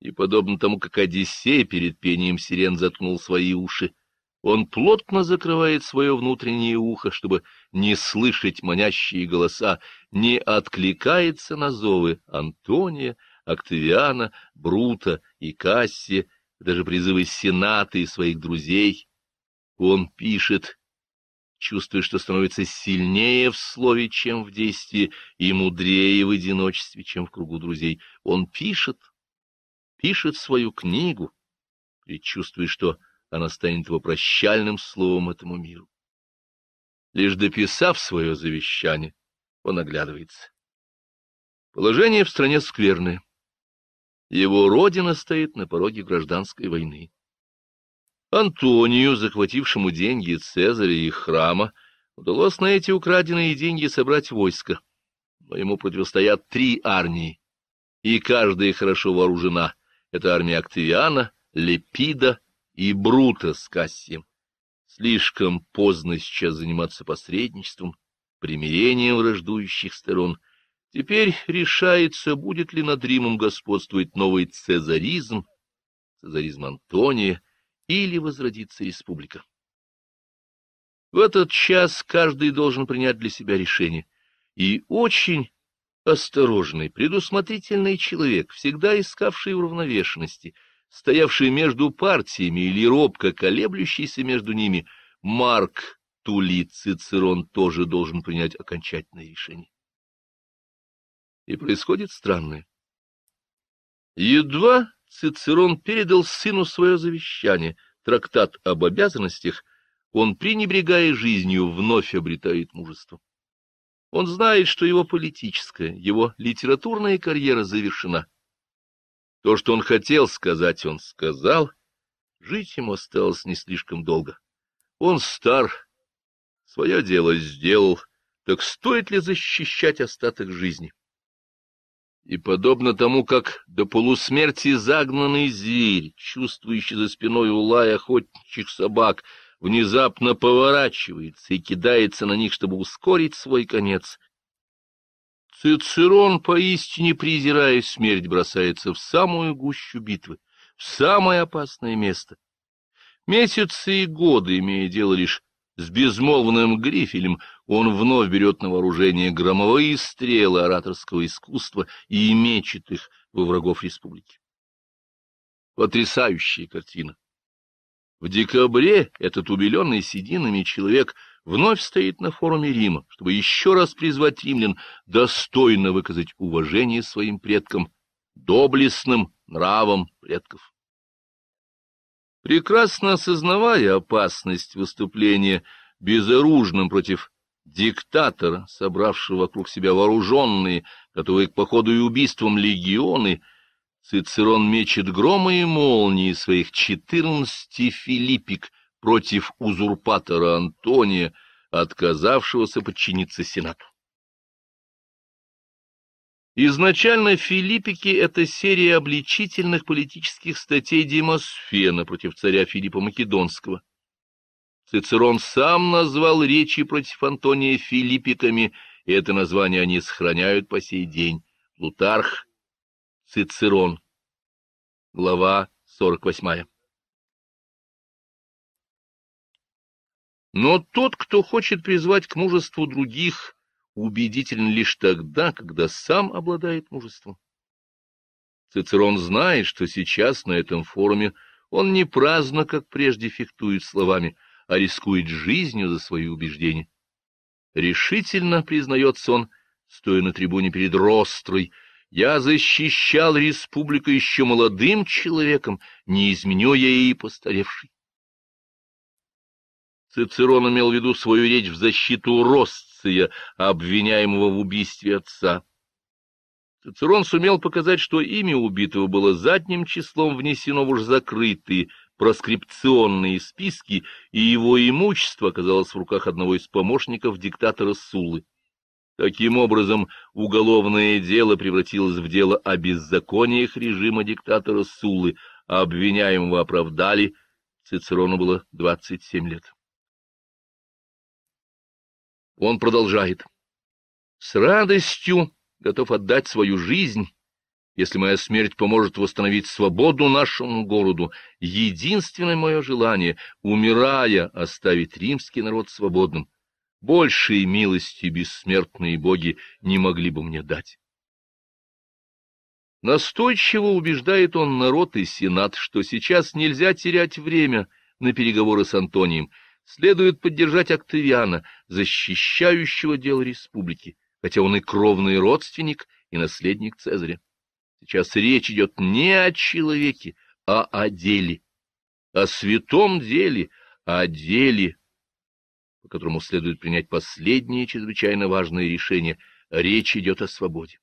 И подобно тому, как Одиссей перед пением сирен заткнул свои уши, он плотно закрывает свое внутреннее ухо, чтобы не слышать манящие голоса, не откликается на зовы Антония, Октавиана, Брута и Кассия, даже призывы Сената и своих друзей. Он пишет, чувствуя, что становится сильнее в слове, чем в действии, и мудрее в одиночестве, чем в кругу друзей. Он пишет, пишет свою книгу, предчувствуя, что она станет его прощальным словом этому миру. Лишь дописав свое завещание, он оглядывается. Положение в стране скверное. Его родина стоит на пороге гражданской войны. Антонию, захватившему деньги Цезаря и храма, удалось на эти украденные деньги собрать войско. Но ему противостоят три армии, и каждая хорошо вооружена. Это армия Октавиана, Лепида и Брута с Кассием. Слишком поздно сейчас заниматься посредничеством, примирением враждующих сторон — Теперь решается, будет ли над Римом господствовать новый цезаризм, цезаризм Антония, или возродится республика. В этот час каждый должен принять для себя решение. И очень осторожный, предусмотрительный человек, всегда искавший уравновешенности, стоявший между партиями или робко колеблющийся между ними, Марк Тули Цицерон тоже должен принять окончательное решение и происходит странное. Едва Цицерон передал сыну свое завещание, трактат об обязанностях, он, пренебрегая жизнью, вновь обретает мужество. Он знает, что его политическая, его литературная карьера завершена. То, что он хотел сказать, он сказал. Жить ему осталось не слишком долго. Он стар, свое дело сделал. Так стоит ли защищать остаток жизни? И, подобно тому, как до полусмерти загнанный зверь, чувствующий за спиной улай охотничьих собак, внезапно поворачивается и кидается на них, чтобы ускорить свой конец, Цицерон, поистине презирая смерть, бросается в самую гущу битвы, в самое опасное место. Месяцы и годы, имея дело лишь с безмолвным грифелем он вновь берет на вооружение громовые стрелы ораторского искусства и мечет их во врагов республики. Потрясающая картина. В декабре этот убеленный сединами человек вновь стоит на форуме Рима, чтобы еще раз призвать римлян достойно выказать уважение своим предкам, доблестным нравам предков. Прекрасно осознавая опасность выступления безоружным против диктатора, собравшего вокруг себя вооруженные, готовые к походу и убийствам легионы, Цицерон мечет грома и молнии своих четырнадцати филиппик против узурпатора Антония, отказавшегося подчиниться Сенату. Изначально «Филиппики» — это серия обличительных политических статей Демосфена против царя Филиппа Македонского. Цицерон сам назвал речи против Антония «Филиппиками», и это название они сохраняют по сей день. Лутарх, Цицерон, глава 48. Но тот, кто хочет призвать к мужеству других – убедителен лишь тогда, когда сам обладает мужеством. Цицерон знает, что сейчас на этом форуме он не праздно, как прежде, фиктует словами, а рискует жизнью за свои убеждения. Решительно, признается он, стоя на трибуне перед Рострой, я защищал республику еще молодым человеком, не изменю я и постаревший. Цицерон имел в виду свою речь в защиту Рост Луция, обвиняемого в убийстве отца. Цицерон сумел показать, что имя убитого было задним числом внесено в уж закрытые проскрипционные списки, и его имущество оказалось в руках одного из помощников диктатора Сулы. Таким образом, уголовное дело превратилось в дело о беззакониях режима диктатора Сулы, а обвиняемого оправдали, Цицерону было 27 лет. Он продолжает. С радостью готов отдать свою жизнь, если моя смерть поможет восстановить свободу нашему городу. Единственное мое желание, умирая, оставить римский народ свободным. Большей милости бессмертные боги не могли бы мне дать. Настойчиво убеждает он народ и сенат, что сейчас нельзя терять время на переговоры с Антонием, следует поддержать Октавиана, защищающего дело республики, хотя он и кровный родственник, и наследник Цезаря. Сейчас речь идет не о человеке, а о деле, о святом деле, о деле, по которому следует принять последнее чрезвычайно важное решение. Речь идет о свободе.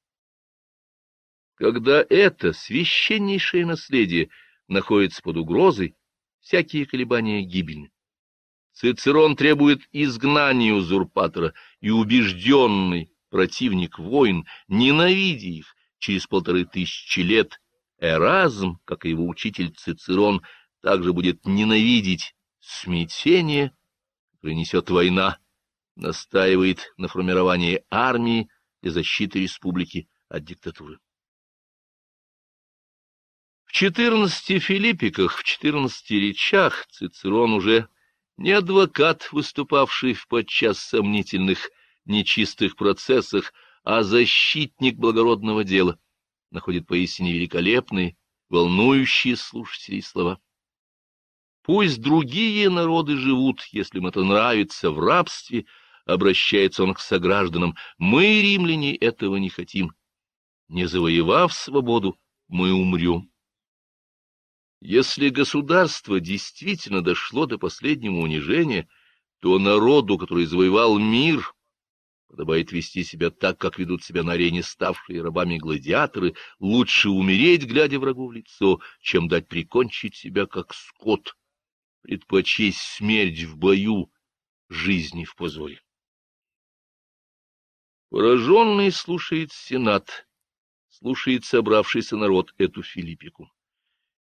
Когда это священнейшее наследие находится под угрозой, всякие колебания гибельны. Цицерон требует изгнания узурпатора, и убежденный противник войн, ненавидя их, через полторы тысячи лет Эразм, как и его учитель Цицерон, также будет ненавидеть смятение, принесет война, настаивает на формировании армии и защиты республики от диктатуры. В четырнадцати филиппиках, в четырнадцати речах Цицерон уже не адвокат, выступавший в подчас сомнительных, нечистых процессах, а защитник благородного дела, находит поистине великолепные, волнующие слушателей слова. Пусть другие народы живут, если им это нравится, в рабстве, обращается он к согражданам. Мы, римляне, этого не хотим. Не завоевав свободу, мы умрем. Если государство действительно дошло до последнего унижения, то народу, который завоевал мир, подобает вести себя так, как ведут себя на арене ставшие рабами гладиаторы, лучше умереть, глядя врагу в лицо, чем дать прикончить себя, как скот, предпочесть смерть в бою, жизни в позоре. Пораженный слушает сенат, слушает собравшийся народ эту Филиппику.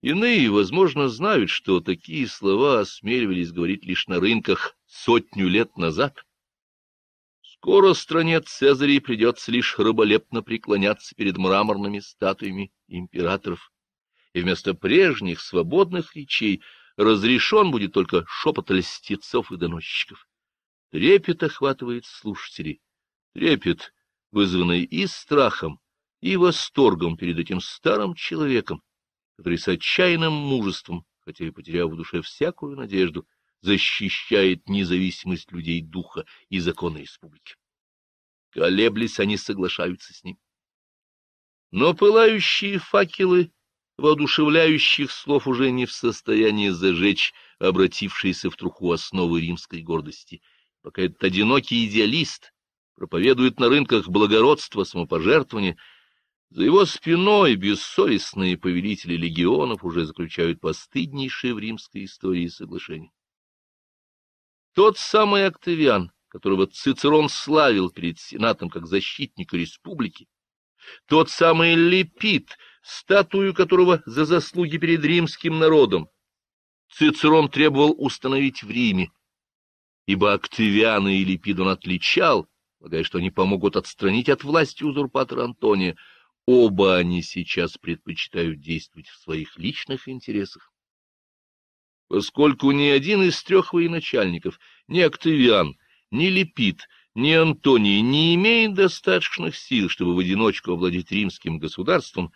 Иные, возможно, знают, что такие слова осмеливались говорить лишь на рынках сотню лет назад. Скоро стране Цезарей придется лишь раболепно преклоняться перед мраморными статуями императоров, и вместо прежних свободных речей разрешен будет только шепот льстецов и доносчиков. Трепет охватывает слушателей, трепет, вызванный и страхом, и восторгом перед этим старым человеком, который с отчаянным мужеством, хотя и потеряв в душе всякую надежду, защищает независимость людей духа и закона республики. Колеблись они соглашаются с ним. Но пылающие факелы воодушевляющих слов уже не в состоянии зажечь обратившиеся в труху основы римской гордости. Пока этот одинокий идеалист проповедует на рынках благородство, самопожертвования. За его спиной бессовестные повелители легионов уже заключают постыднейшие в римской истории соглашения. Тот самый Октавиан, которого Цицерон славил перед Сенатом как защитника республики, тот самый Лепит, статую которого за заслуги перед римским народом Цицерон требовал установить в Риме, ибо Октавиана и Лепид он отличал, полагая, что они помогут отстранить от власти узурпатора Антония, Оба они сейчас предпочитают действовать в своих личных интересах. Поскольку ни один из трех военачальников, ни Октавиан, ни Лепит, ни Антоний не имеет достаточных сил, чтобы в одиночку овладеть римским государством,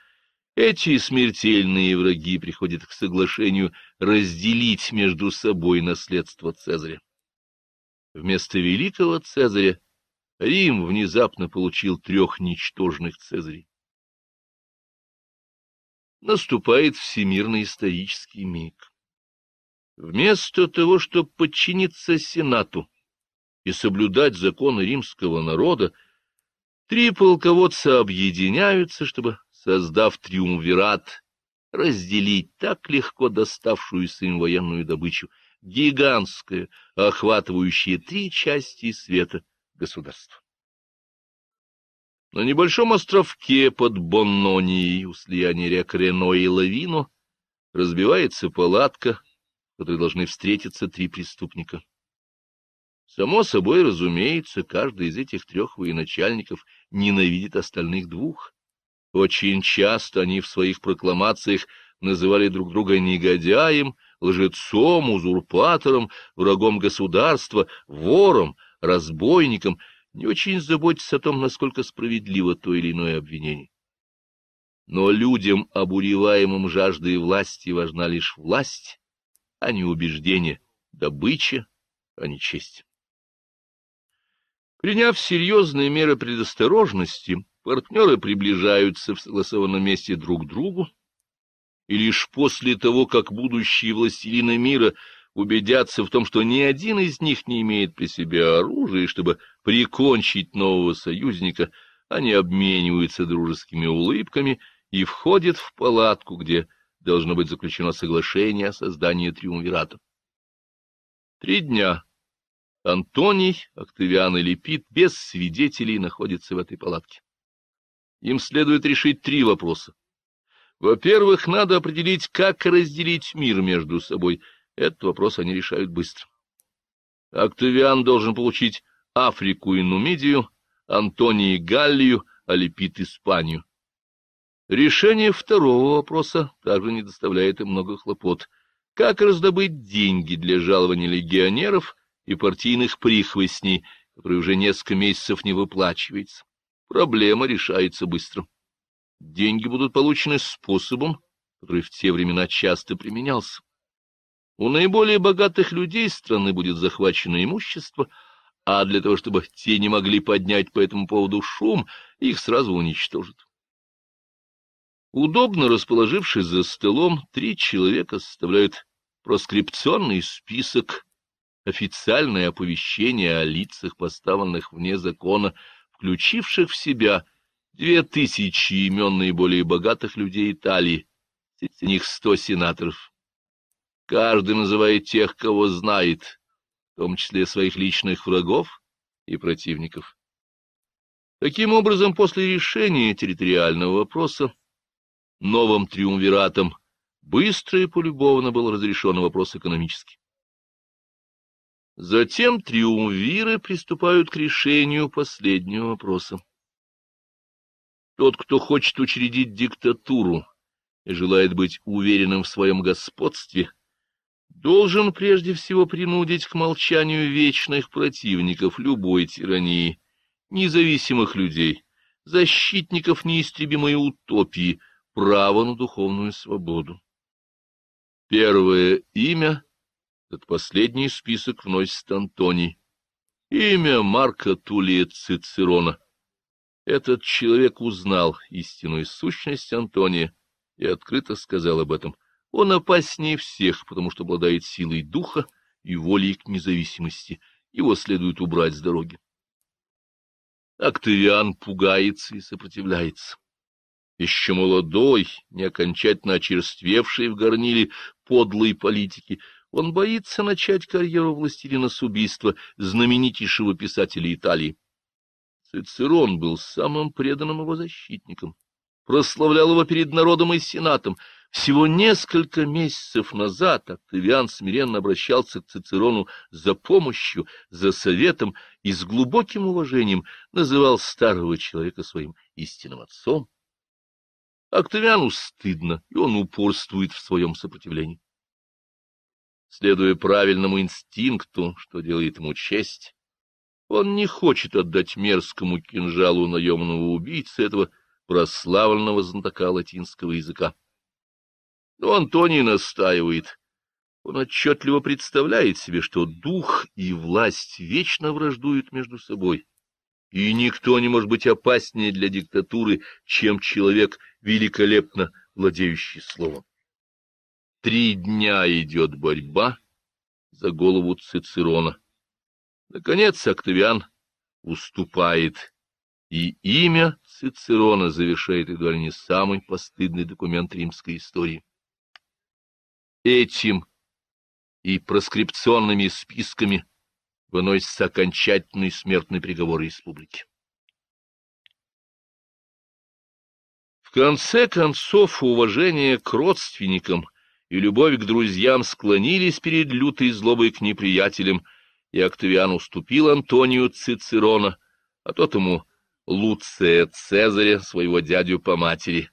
эти смертельные враги приходят к соглашению разделить между собой наследство Цезаря. Вместо великого Цезаря Рим внезапно получил трех ничтожных Цезарей наступает всемирный исторический миг. Вместо того, чтобы подчиниться Сенату и соблюдать законы римского народа, три полководца объединяются, чтобы, создав триумвират, разделить так легко доставшуюся им военную добычу, гигантское, охватывающее три части света государства. На небольшом островке под Боннонией у слияния рек Рено и Лавино разбивается палатка, в которой должны встретиться три преступника. Само собой, разумеется, каждый из этих трех военачальников ненавидит остальных двух. Очень часто они в своих прокламациях называли друг друга негодяем, лжецом, узурпатором, врагом государства, вором, разбойником — не очень заботится о том, насколько справедливо то или иное обвинение. Но людям, обуреваемым жаждой власти, важна лишь власть, а не убеждение, добыча, а не честь. Приняв серьезные меры предосторожности, партнеры приближаются в согласованном месте друг к другу, и лишь после того, как будущие властелины мира убедятся в том, что ни один из них не имеет при себе оружия, чтобы прикончить нового союзника, они обмениваются дружескими улыбками и входят в палатку, где должно быть заключено соглашение о создании триумвирата. Три дня Антоний, Октавиан и Лепит без свидетелей находятся в этой палатке. Им следует решить три вопроса. Во-первых, надо определить, как разделить мир между собой. Этот вопрос они решают быстро. Октавиан должен получить Африку и Нумидию, Антонии и Галлию, Алипит Испанию. Решение второго вопроса также не доставляет и много хлопот. Как раздобыть деньги для жалования легионеров и партийных прихвостней, которые уже несколько месяцев не выплачиваются? Проблема решается быстро. Деньги будут получены способом, который в те времена часто применялся. У наиболее богатых людей страны будет захвачено имущество, а для того, чтобы те не могли поднять по этому поводу шум, их сразу уничтожат. Удобно расположившись за столом, три человека составляют проскрипционный список, официальное оповещение о лицах, поставленных вне закона, включивших в себя две тысячи имен наиболее богатых людей Италии, среди них сто сенаторов. Каждый называет тех, кого знает, том числе своих личных врагов и противников. Таким образом, после решения территориального вопроса новым триумвиратом быстро и полюбовно был разрешен вопрос экономический. Затем триумвиры приступают к решению последнего вопроса. Тот, кто хочет учредить диктатуру и желает быть уверенным в своем господстве, — должен прежде всего принудить к молчанию вечных противников любой тирании, независимых людей, защитников неистребимой утопии, права на духовную свободу. Первое имя, этот последний список вносит Антоний, имя Марка Тулия Цицерона. Этот человек узнал истинную сущность Антония и открыто сказал об этом. Он опаснее всех, потому что обладает силой духа и волей к независимости. Его следует убрать с дороги. Октавиан пугается и сопротивляется. Еще молодой, не окончательно очерствевший в горниле подлой политики, он боится начать карьеру властелина с убийства знаменитейшего писателя Италии. Цицерон был самым преданным его защитником, прославлял его перед народом и сенатом — всего несколько месяцев назад Октавиан смиренно обращался к Цицерону за помощью, за советом и с глубоким уважением называл старого человека своим истинным отцом. Октавиану стыдно, и он упорствует в своем сопротивлении. Следуя правильному инстинкту, что делает ему честь, он не хочет отдать мерзкому кинжалу наемного убийцы этого прославленного знатока латинского языка. Но Антоний настаивает. Он отчетливо представляет себе, что дух и власть вечно враждуют между собой. И никто не может быть опаснее для диктатуры, чем человек, великолепно владеющий словом. Три дня идет борьба за голову Цицерона. Наконец Октавиан уступает, и имя Цицерона завершает едва ли не самый постыдный документ римской истории этим и проскрипционными списками выносится окончательный смертный приговор республики. В конце концов, уважение к родственникам и любовь к друзьям склонились перед лютой злобой к неприятелям, и Октавиан уступил Антонию Цицерона, а тот ему Луция Цезаря, своего дядю по матери.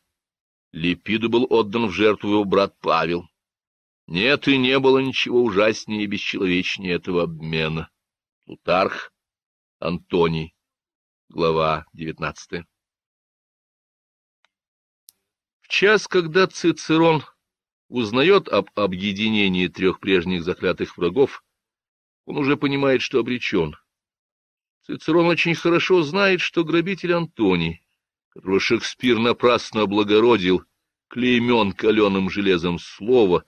Липиду был отдан в жертву его брат Павел. Нет, и не было ничего ужаснее и бесчеловечнее этого обмена. Плутарх Антоний, глава девятнадцатая. В час, когда Цицерон узнает об объединении трех прежних заклятых врагов, он уже понимает, что обречен. Цицерон очень хорошо знает, что грабитель Антоний, которого Шекспир напрасно облагородил, клеймен каленым железом слова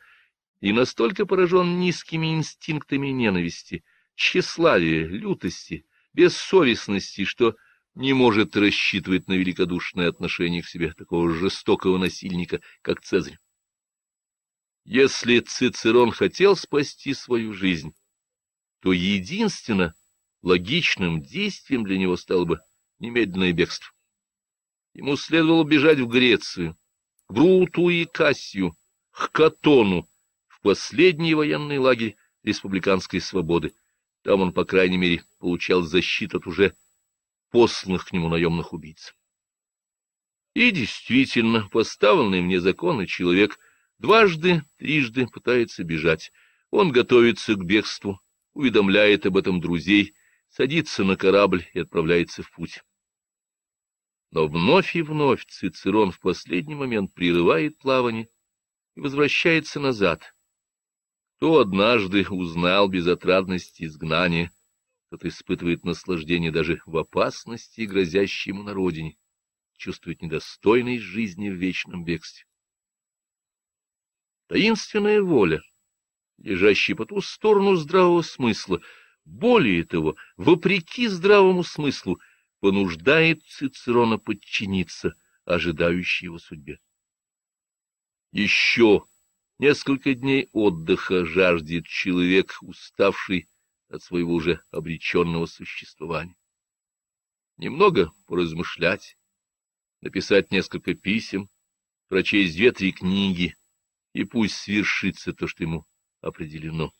и настолько поражен низкими инстинктами ненависти, тщеславия, лютости, бессовестности, что не может рассчитывать на великодушное отношение к себе такого жестокого насильника, как Цезарь. Если Цицерон хотел спасти свою жизнь, то единственно логичным действием для него стало бы немедленное бегство. Ему следовало бежать в Грецию, к Бруту и Кассию, к Катону, последний военный лагерь республиканской свободы. Там он, по крайней мере, получал защиту от уже посланных к нему наемных убийц. И действительно, поставленный вне закона человек дважды, трижды пытается бежать. Он готовится к бегству, уведомляет об этом друзей, садится на корабль и отправляется в путь. Но вновь и вновь Цицерон в последний момент прерывает плавание и возвращается назад, кто однажды узнал безотрадность изгнания, тот испытывает наслаждение даже в опасности, грозящей ему на родине, чувствует недостойность жизни в вечном бегстве. Таинственная воля, лежащая по ту сторону здравого смысла, более того, вопреки здравому смыслу, понуждает Цицерона подчиниться ожидающей его судьбе. Еще Несколько дней отдыха жаждет человек, уставший от своего уже обреченного существования. Немного поразмышлять, написать несколько писем, прочесть две-три книги, и пусть свершится то, что ему определено.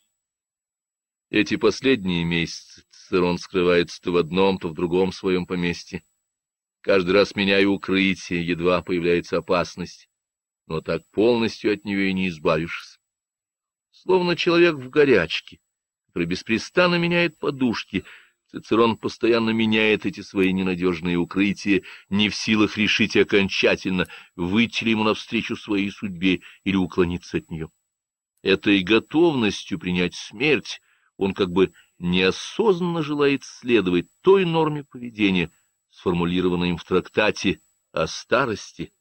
Эти последние месяцы Цицерон скрывается то в одном, то в другом своем поместье. Каждый раз меняя укрытие, едва появляется опасность но так полностью от нее и не избавишься. Словно человек в горячке, который беспрестанно меняет подушки, Цицерон постоянно меняет эти свои ненадежные укрытия, не в силах решить окончательно, выйти ли ему навстречу своей судьбе или уклониться от нее. Этой готовностью принять смерть он как бы неосознанно желает следовать той норме поведения, сформулированной им в трактате о старости,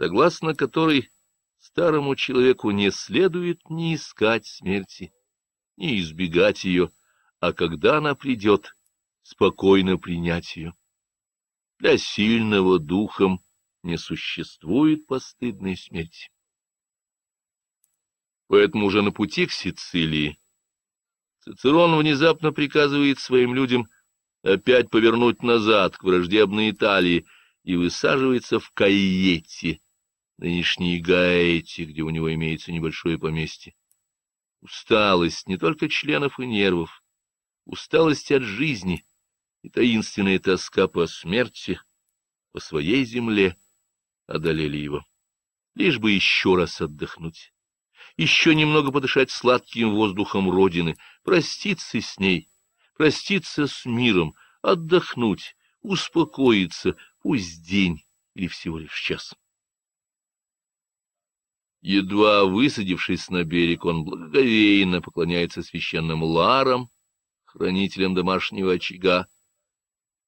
согласно которой старому человеку не следует ни искать смерти, ни избегать ее, а когда она придет, спокойно принять ее. Для сильного духом не существует постыдной смерти. Поэтому уже на пути к Сицилии Цицерон внезапно приказывает своим людям опять повернуть назад к враждебной Италии и высаживается в Кайете нынешней Гаэти, где у него имеется небольшое поместье. Усталость не только членов и нервов, усталость от жизни и таинственная тоска по смерти, по своей земле одолели его. Лишь бы еще раз отдохнуть, еще немного подышать сладким воздухом Родины, проститься с ней, проститься с миром, отдохнуть, успокоиться, пусть день или всего лишь час. Едва высадившись на берег, он благоговейно поклоняется священным ларам, хранителям домашнего очага.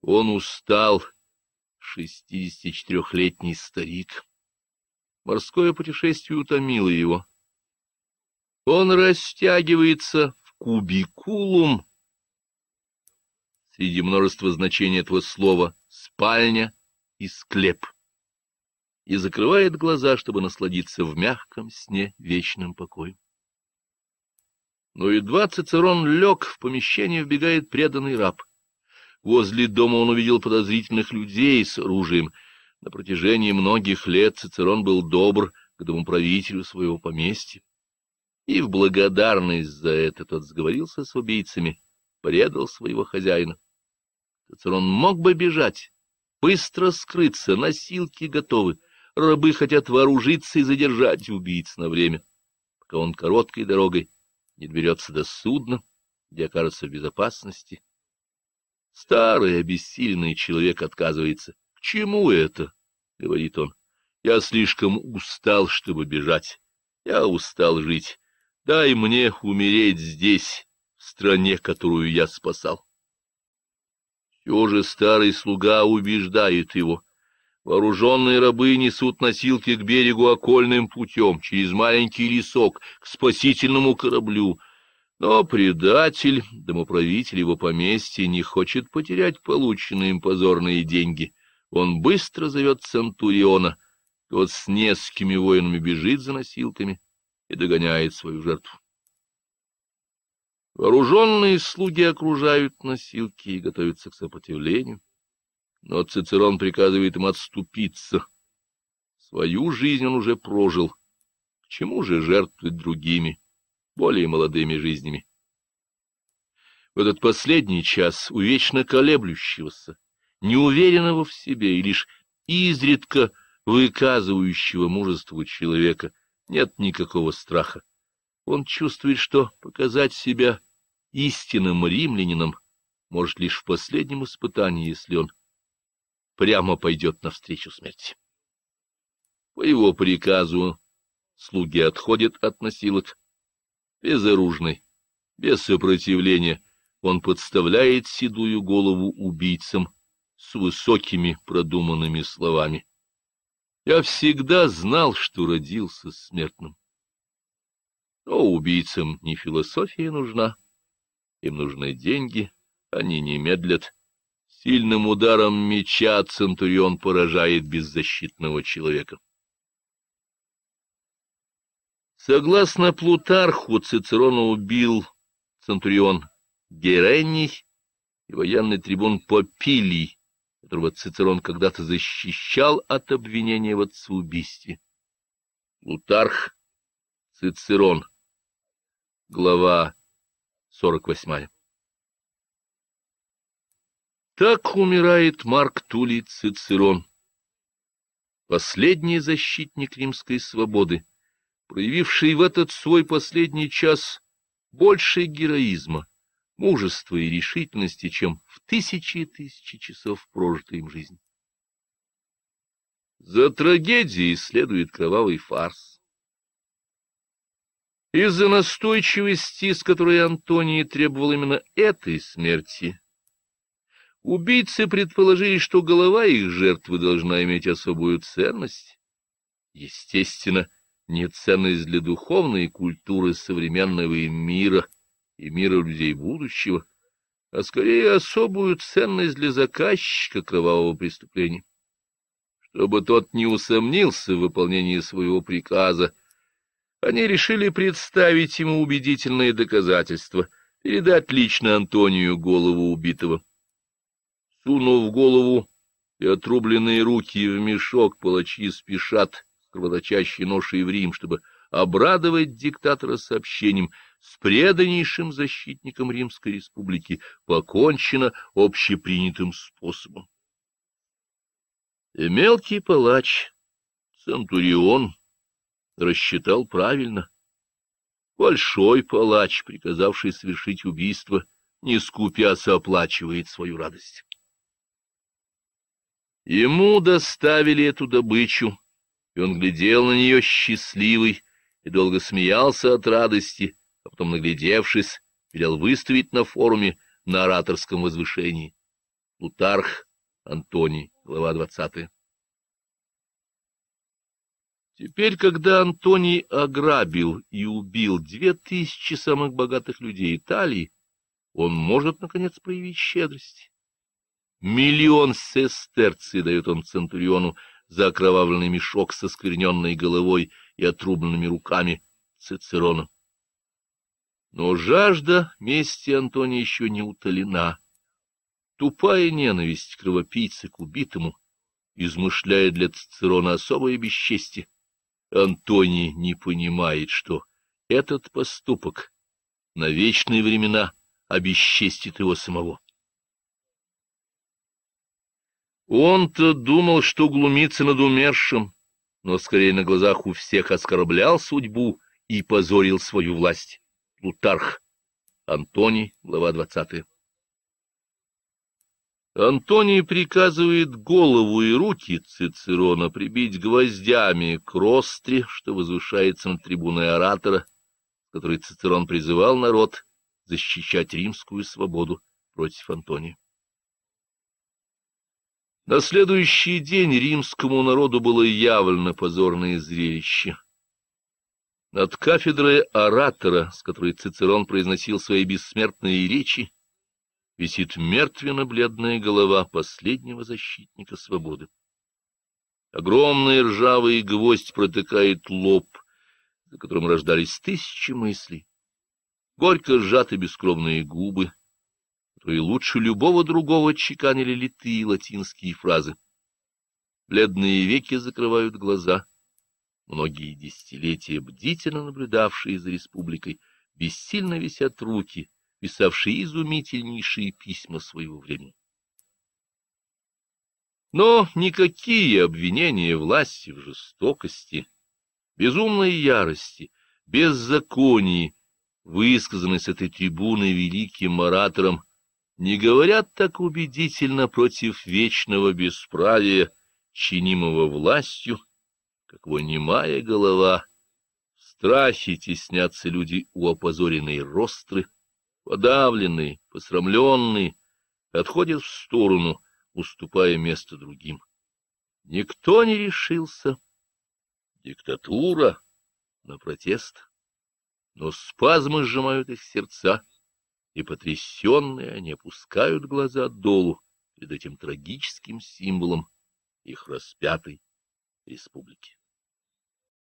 Он устал, 64-летний старик. Морское путешествие утомило его. Он растягивается в кубикулум. Среди множества значений этого слова — спальня и склеп и закрывает глаза, чтобы насладиться в мягком сне вечным покоем. Но едва Цицерон лег, в помещение вбегает преданный раб. Возле дома он увидел подозрительных людей с оружием. На протяжении многих лет Цицерон был добр к домоправителю своего поместья. И в благодарность за это тот сговорился с убийцами, предал своего хозяина. Цицерон мог бы бежать, быстро скрыться, носилки готовы, рабы хотят вооружиться и задержать убийц на время, пока он короткой дорогой не доберется до судна, где окажется в безопасности. Старый обессиленный человек отказывается. — К чему это? — говорит он. — Я слишком устал, чтобы бежать. Я устал жить. Дай мне умереть здесь, в стране, которую я спасал. Все же старый слуга убеждает его — Вооруженные рабы несут носилки к берегу окольным путем, через маленький лесок, к спасительному кораблю. Но предатель, домоправитель его поместья, не хочет потерять полученные им позорные деньги. Он быстро зовет Центуриона. Тот с несколькими воинами бежит за носилками и догоняет свою жертву. Вооруженные слуги окружают носилки и готовятся к сопротивлению но Цицерон приказывает им отступиться. Свою жизнь он уже прожил. К чему же жертвовать другими, более молодыми жизнями? В этот последний час у вечно колеблющегося, неуверенного в себе и лишь изредка выказывающего мужеству человека нет никакого страха. Он чувствует, что показать себя истинным римлянином может лишь в последнем испытании, если он прямо пойдет навстречу смерти. По его приказу слуги отходят от носилок. Безоружный, без сопротивления, он подставляет седую голову убийцам с высокими продуманными словами. Я всегда знал, что родился смертным. Но убийцам не философия нужна, им нужны деньги, они не медлят. Сильным ударом меча Центурион поражает беззащитного человека. Согласно Плутарху, Цицерона убил Центурион Герений и военный трибун Попилий, которого Цицерон когда-то защищал от обвинения в отцеубийстве. Плутарх Цицерон, глава 48. Так умирает Марк Тулий Цицерон, последний защитник римской свободы, проявивший в этот свой последний час больше героизма, мужества и решительности, чем в тысячи и тысячи часов прожитой им жизни. За трагедией следует кровавый фарс. Из-за настойчивости, с которой Антоний требовал именно этой смерти, Убийцы предположили, что голова их жертвы должна иметь особую ценность. Естественно, не ценность для духовной культуры современного мира и мира людей будущего, а скорее особую ценность для заказчика кровавого преступления. Чтобы тот не усомнился в выполнении своего приказа, они решили представить ему убедительные доказательства, передать лично Антонию голову убитого. Сунув голову и отрубленные руки в мешок, палачи спешат с кровоточащей ношей в Рим, чтобы обрадовать диктатора сообщением с преданнейшим защитником Римской Республики покончено общепринятым способом. И мелкий палач, Центурион, рассчитал правильно. Большой палач, приказавший совершить убийство, не скупясь оплачивает свою радость. Ему доставили эту добычу, и он глядел на нее счастливый и долго смеялся от радости, а потом, наглядевшись, велел выставить на форуме на ораторском возвышении. Лутарх Антоний, глава 20. Теперь, когда Антоний ограбил и убил две тысячи самых богатых людей Италии, он может, наконец, проявить щедрость. Миллион сестерций дает он Центуриону за окровавленный мешок со скверненной головой и отрубленными руками Цицерона. Но жажда мести Антония еще не утолена. Тупая ненависть кровопийца к убитому, измышляя для Цицерона особое бесчестие, Антоний не понимает, что этот поступок на вечные времена обесчестит его самого. Он-то думал, что глумится над умершим, но скорее на глазах у всех оскорблял судьбу и позорил свою власть. Плутарх. Антоний, глава 20. Антоний приказывает голову и руки Цицерона прибить гвоздями к ростре, что возвышается над трибуной оратора, который Цицерон призывал народ защищать римскую свободу против Антония. На следующий день римскому народу было явлено позорное зрелище. Над кафедрой оратора, с которой Цицерон произносил свои бессмертные речи, висит мертвенно-бледная голова последнего защитника свободы. Огромный ржавый гвоздь протыкает лоб, за которым рождались тысячи мыслей. Горько сжаты бескровные губы, то и лучше любого другого чеканили литые латинские фразы. Бледные веки закрывают глаза. Многие десятилетия бдительно наблюдавшие за республикой бессильно висят руки, писавшие изумительнейшие письма своего времени. Но никакие обвинения власти в жестокости, безумной ярости, беззаконии, высказанные с этой трибуны великим оратором, не говорят так убедительно против вечного бесправия, чинимого властью, как его немая голова. В страхе теснятся люди у опозоренной ростры, подавленные, посрамленные, отходят в сторону, уступая место другим. Никто не решился. Диктатура на протест. Но спазмы сжимают их сердца и потрясенные они опускают глаза долу перед этим трагическим символом их распятой республики.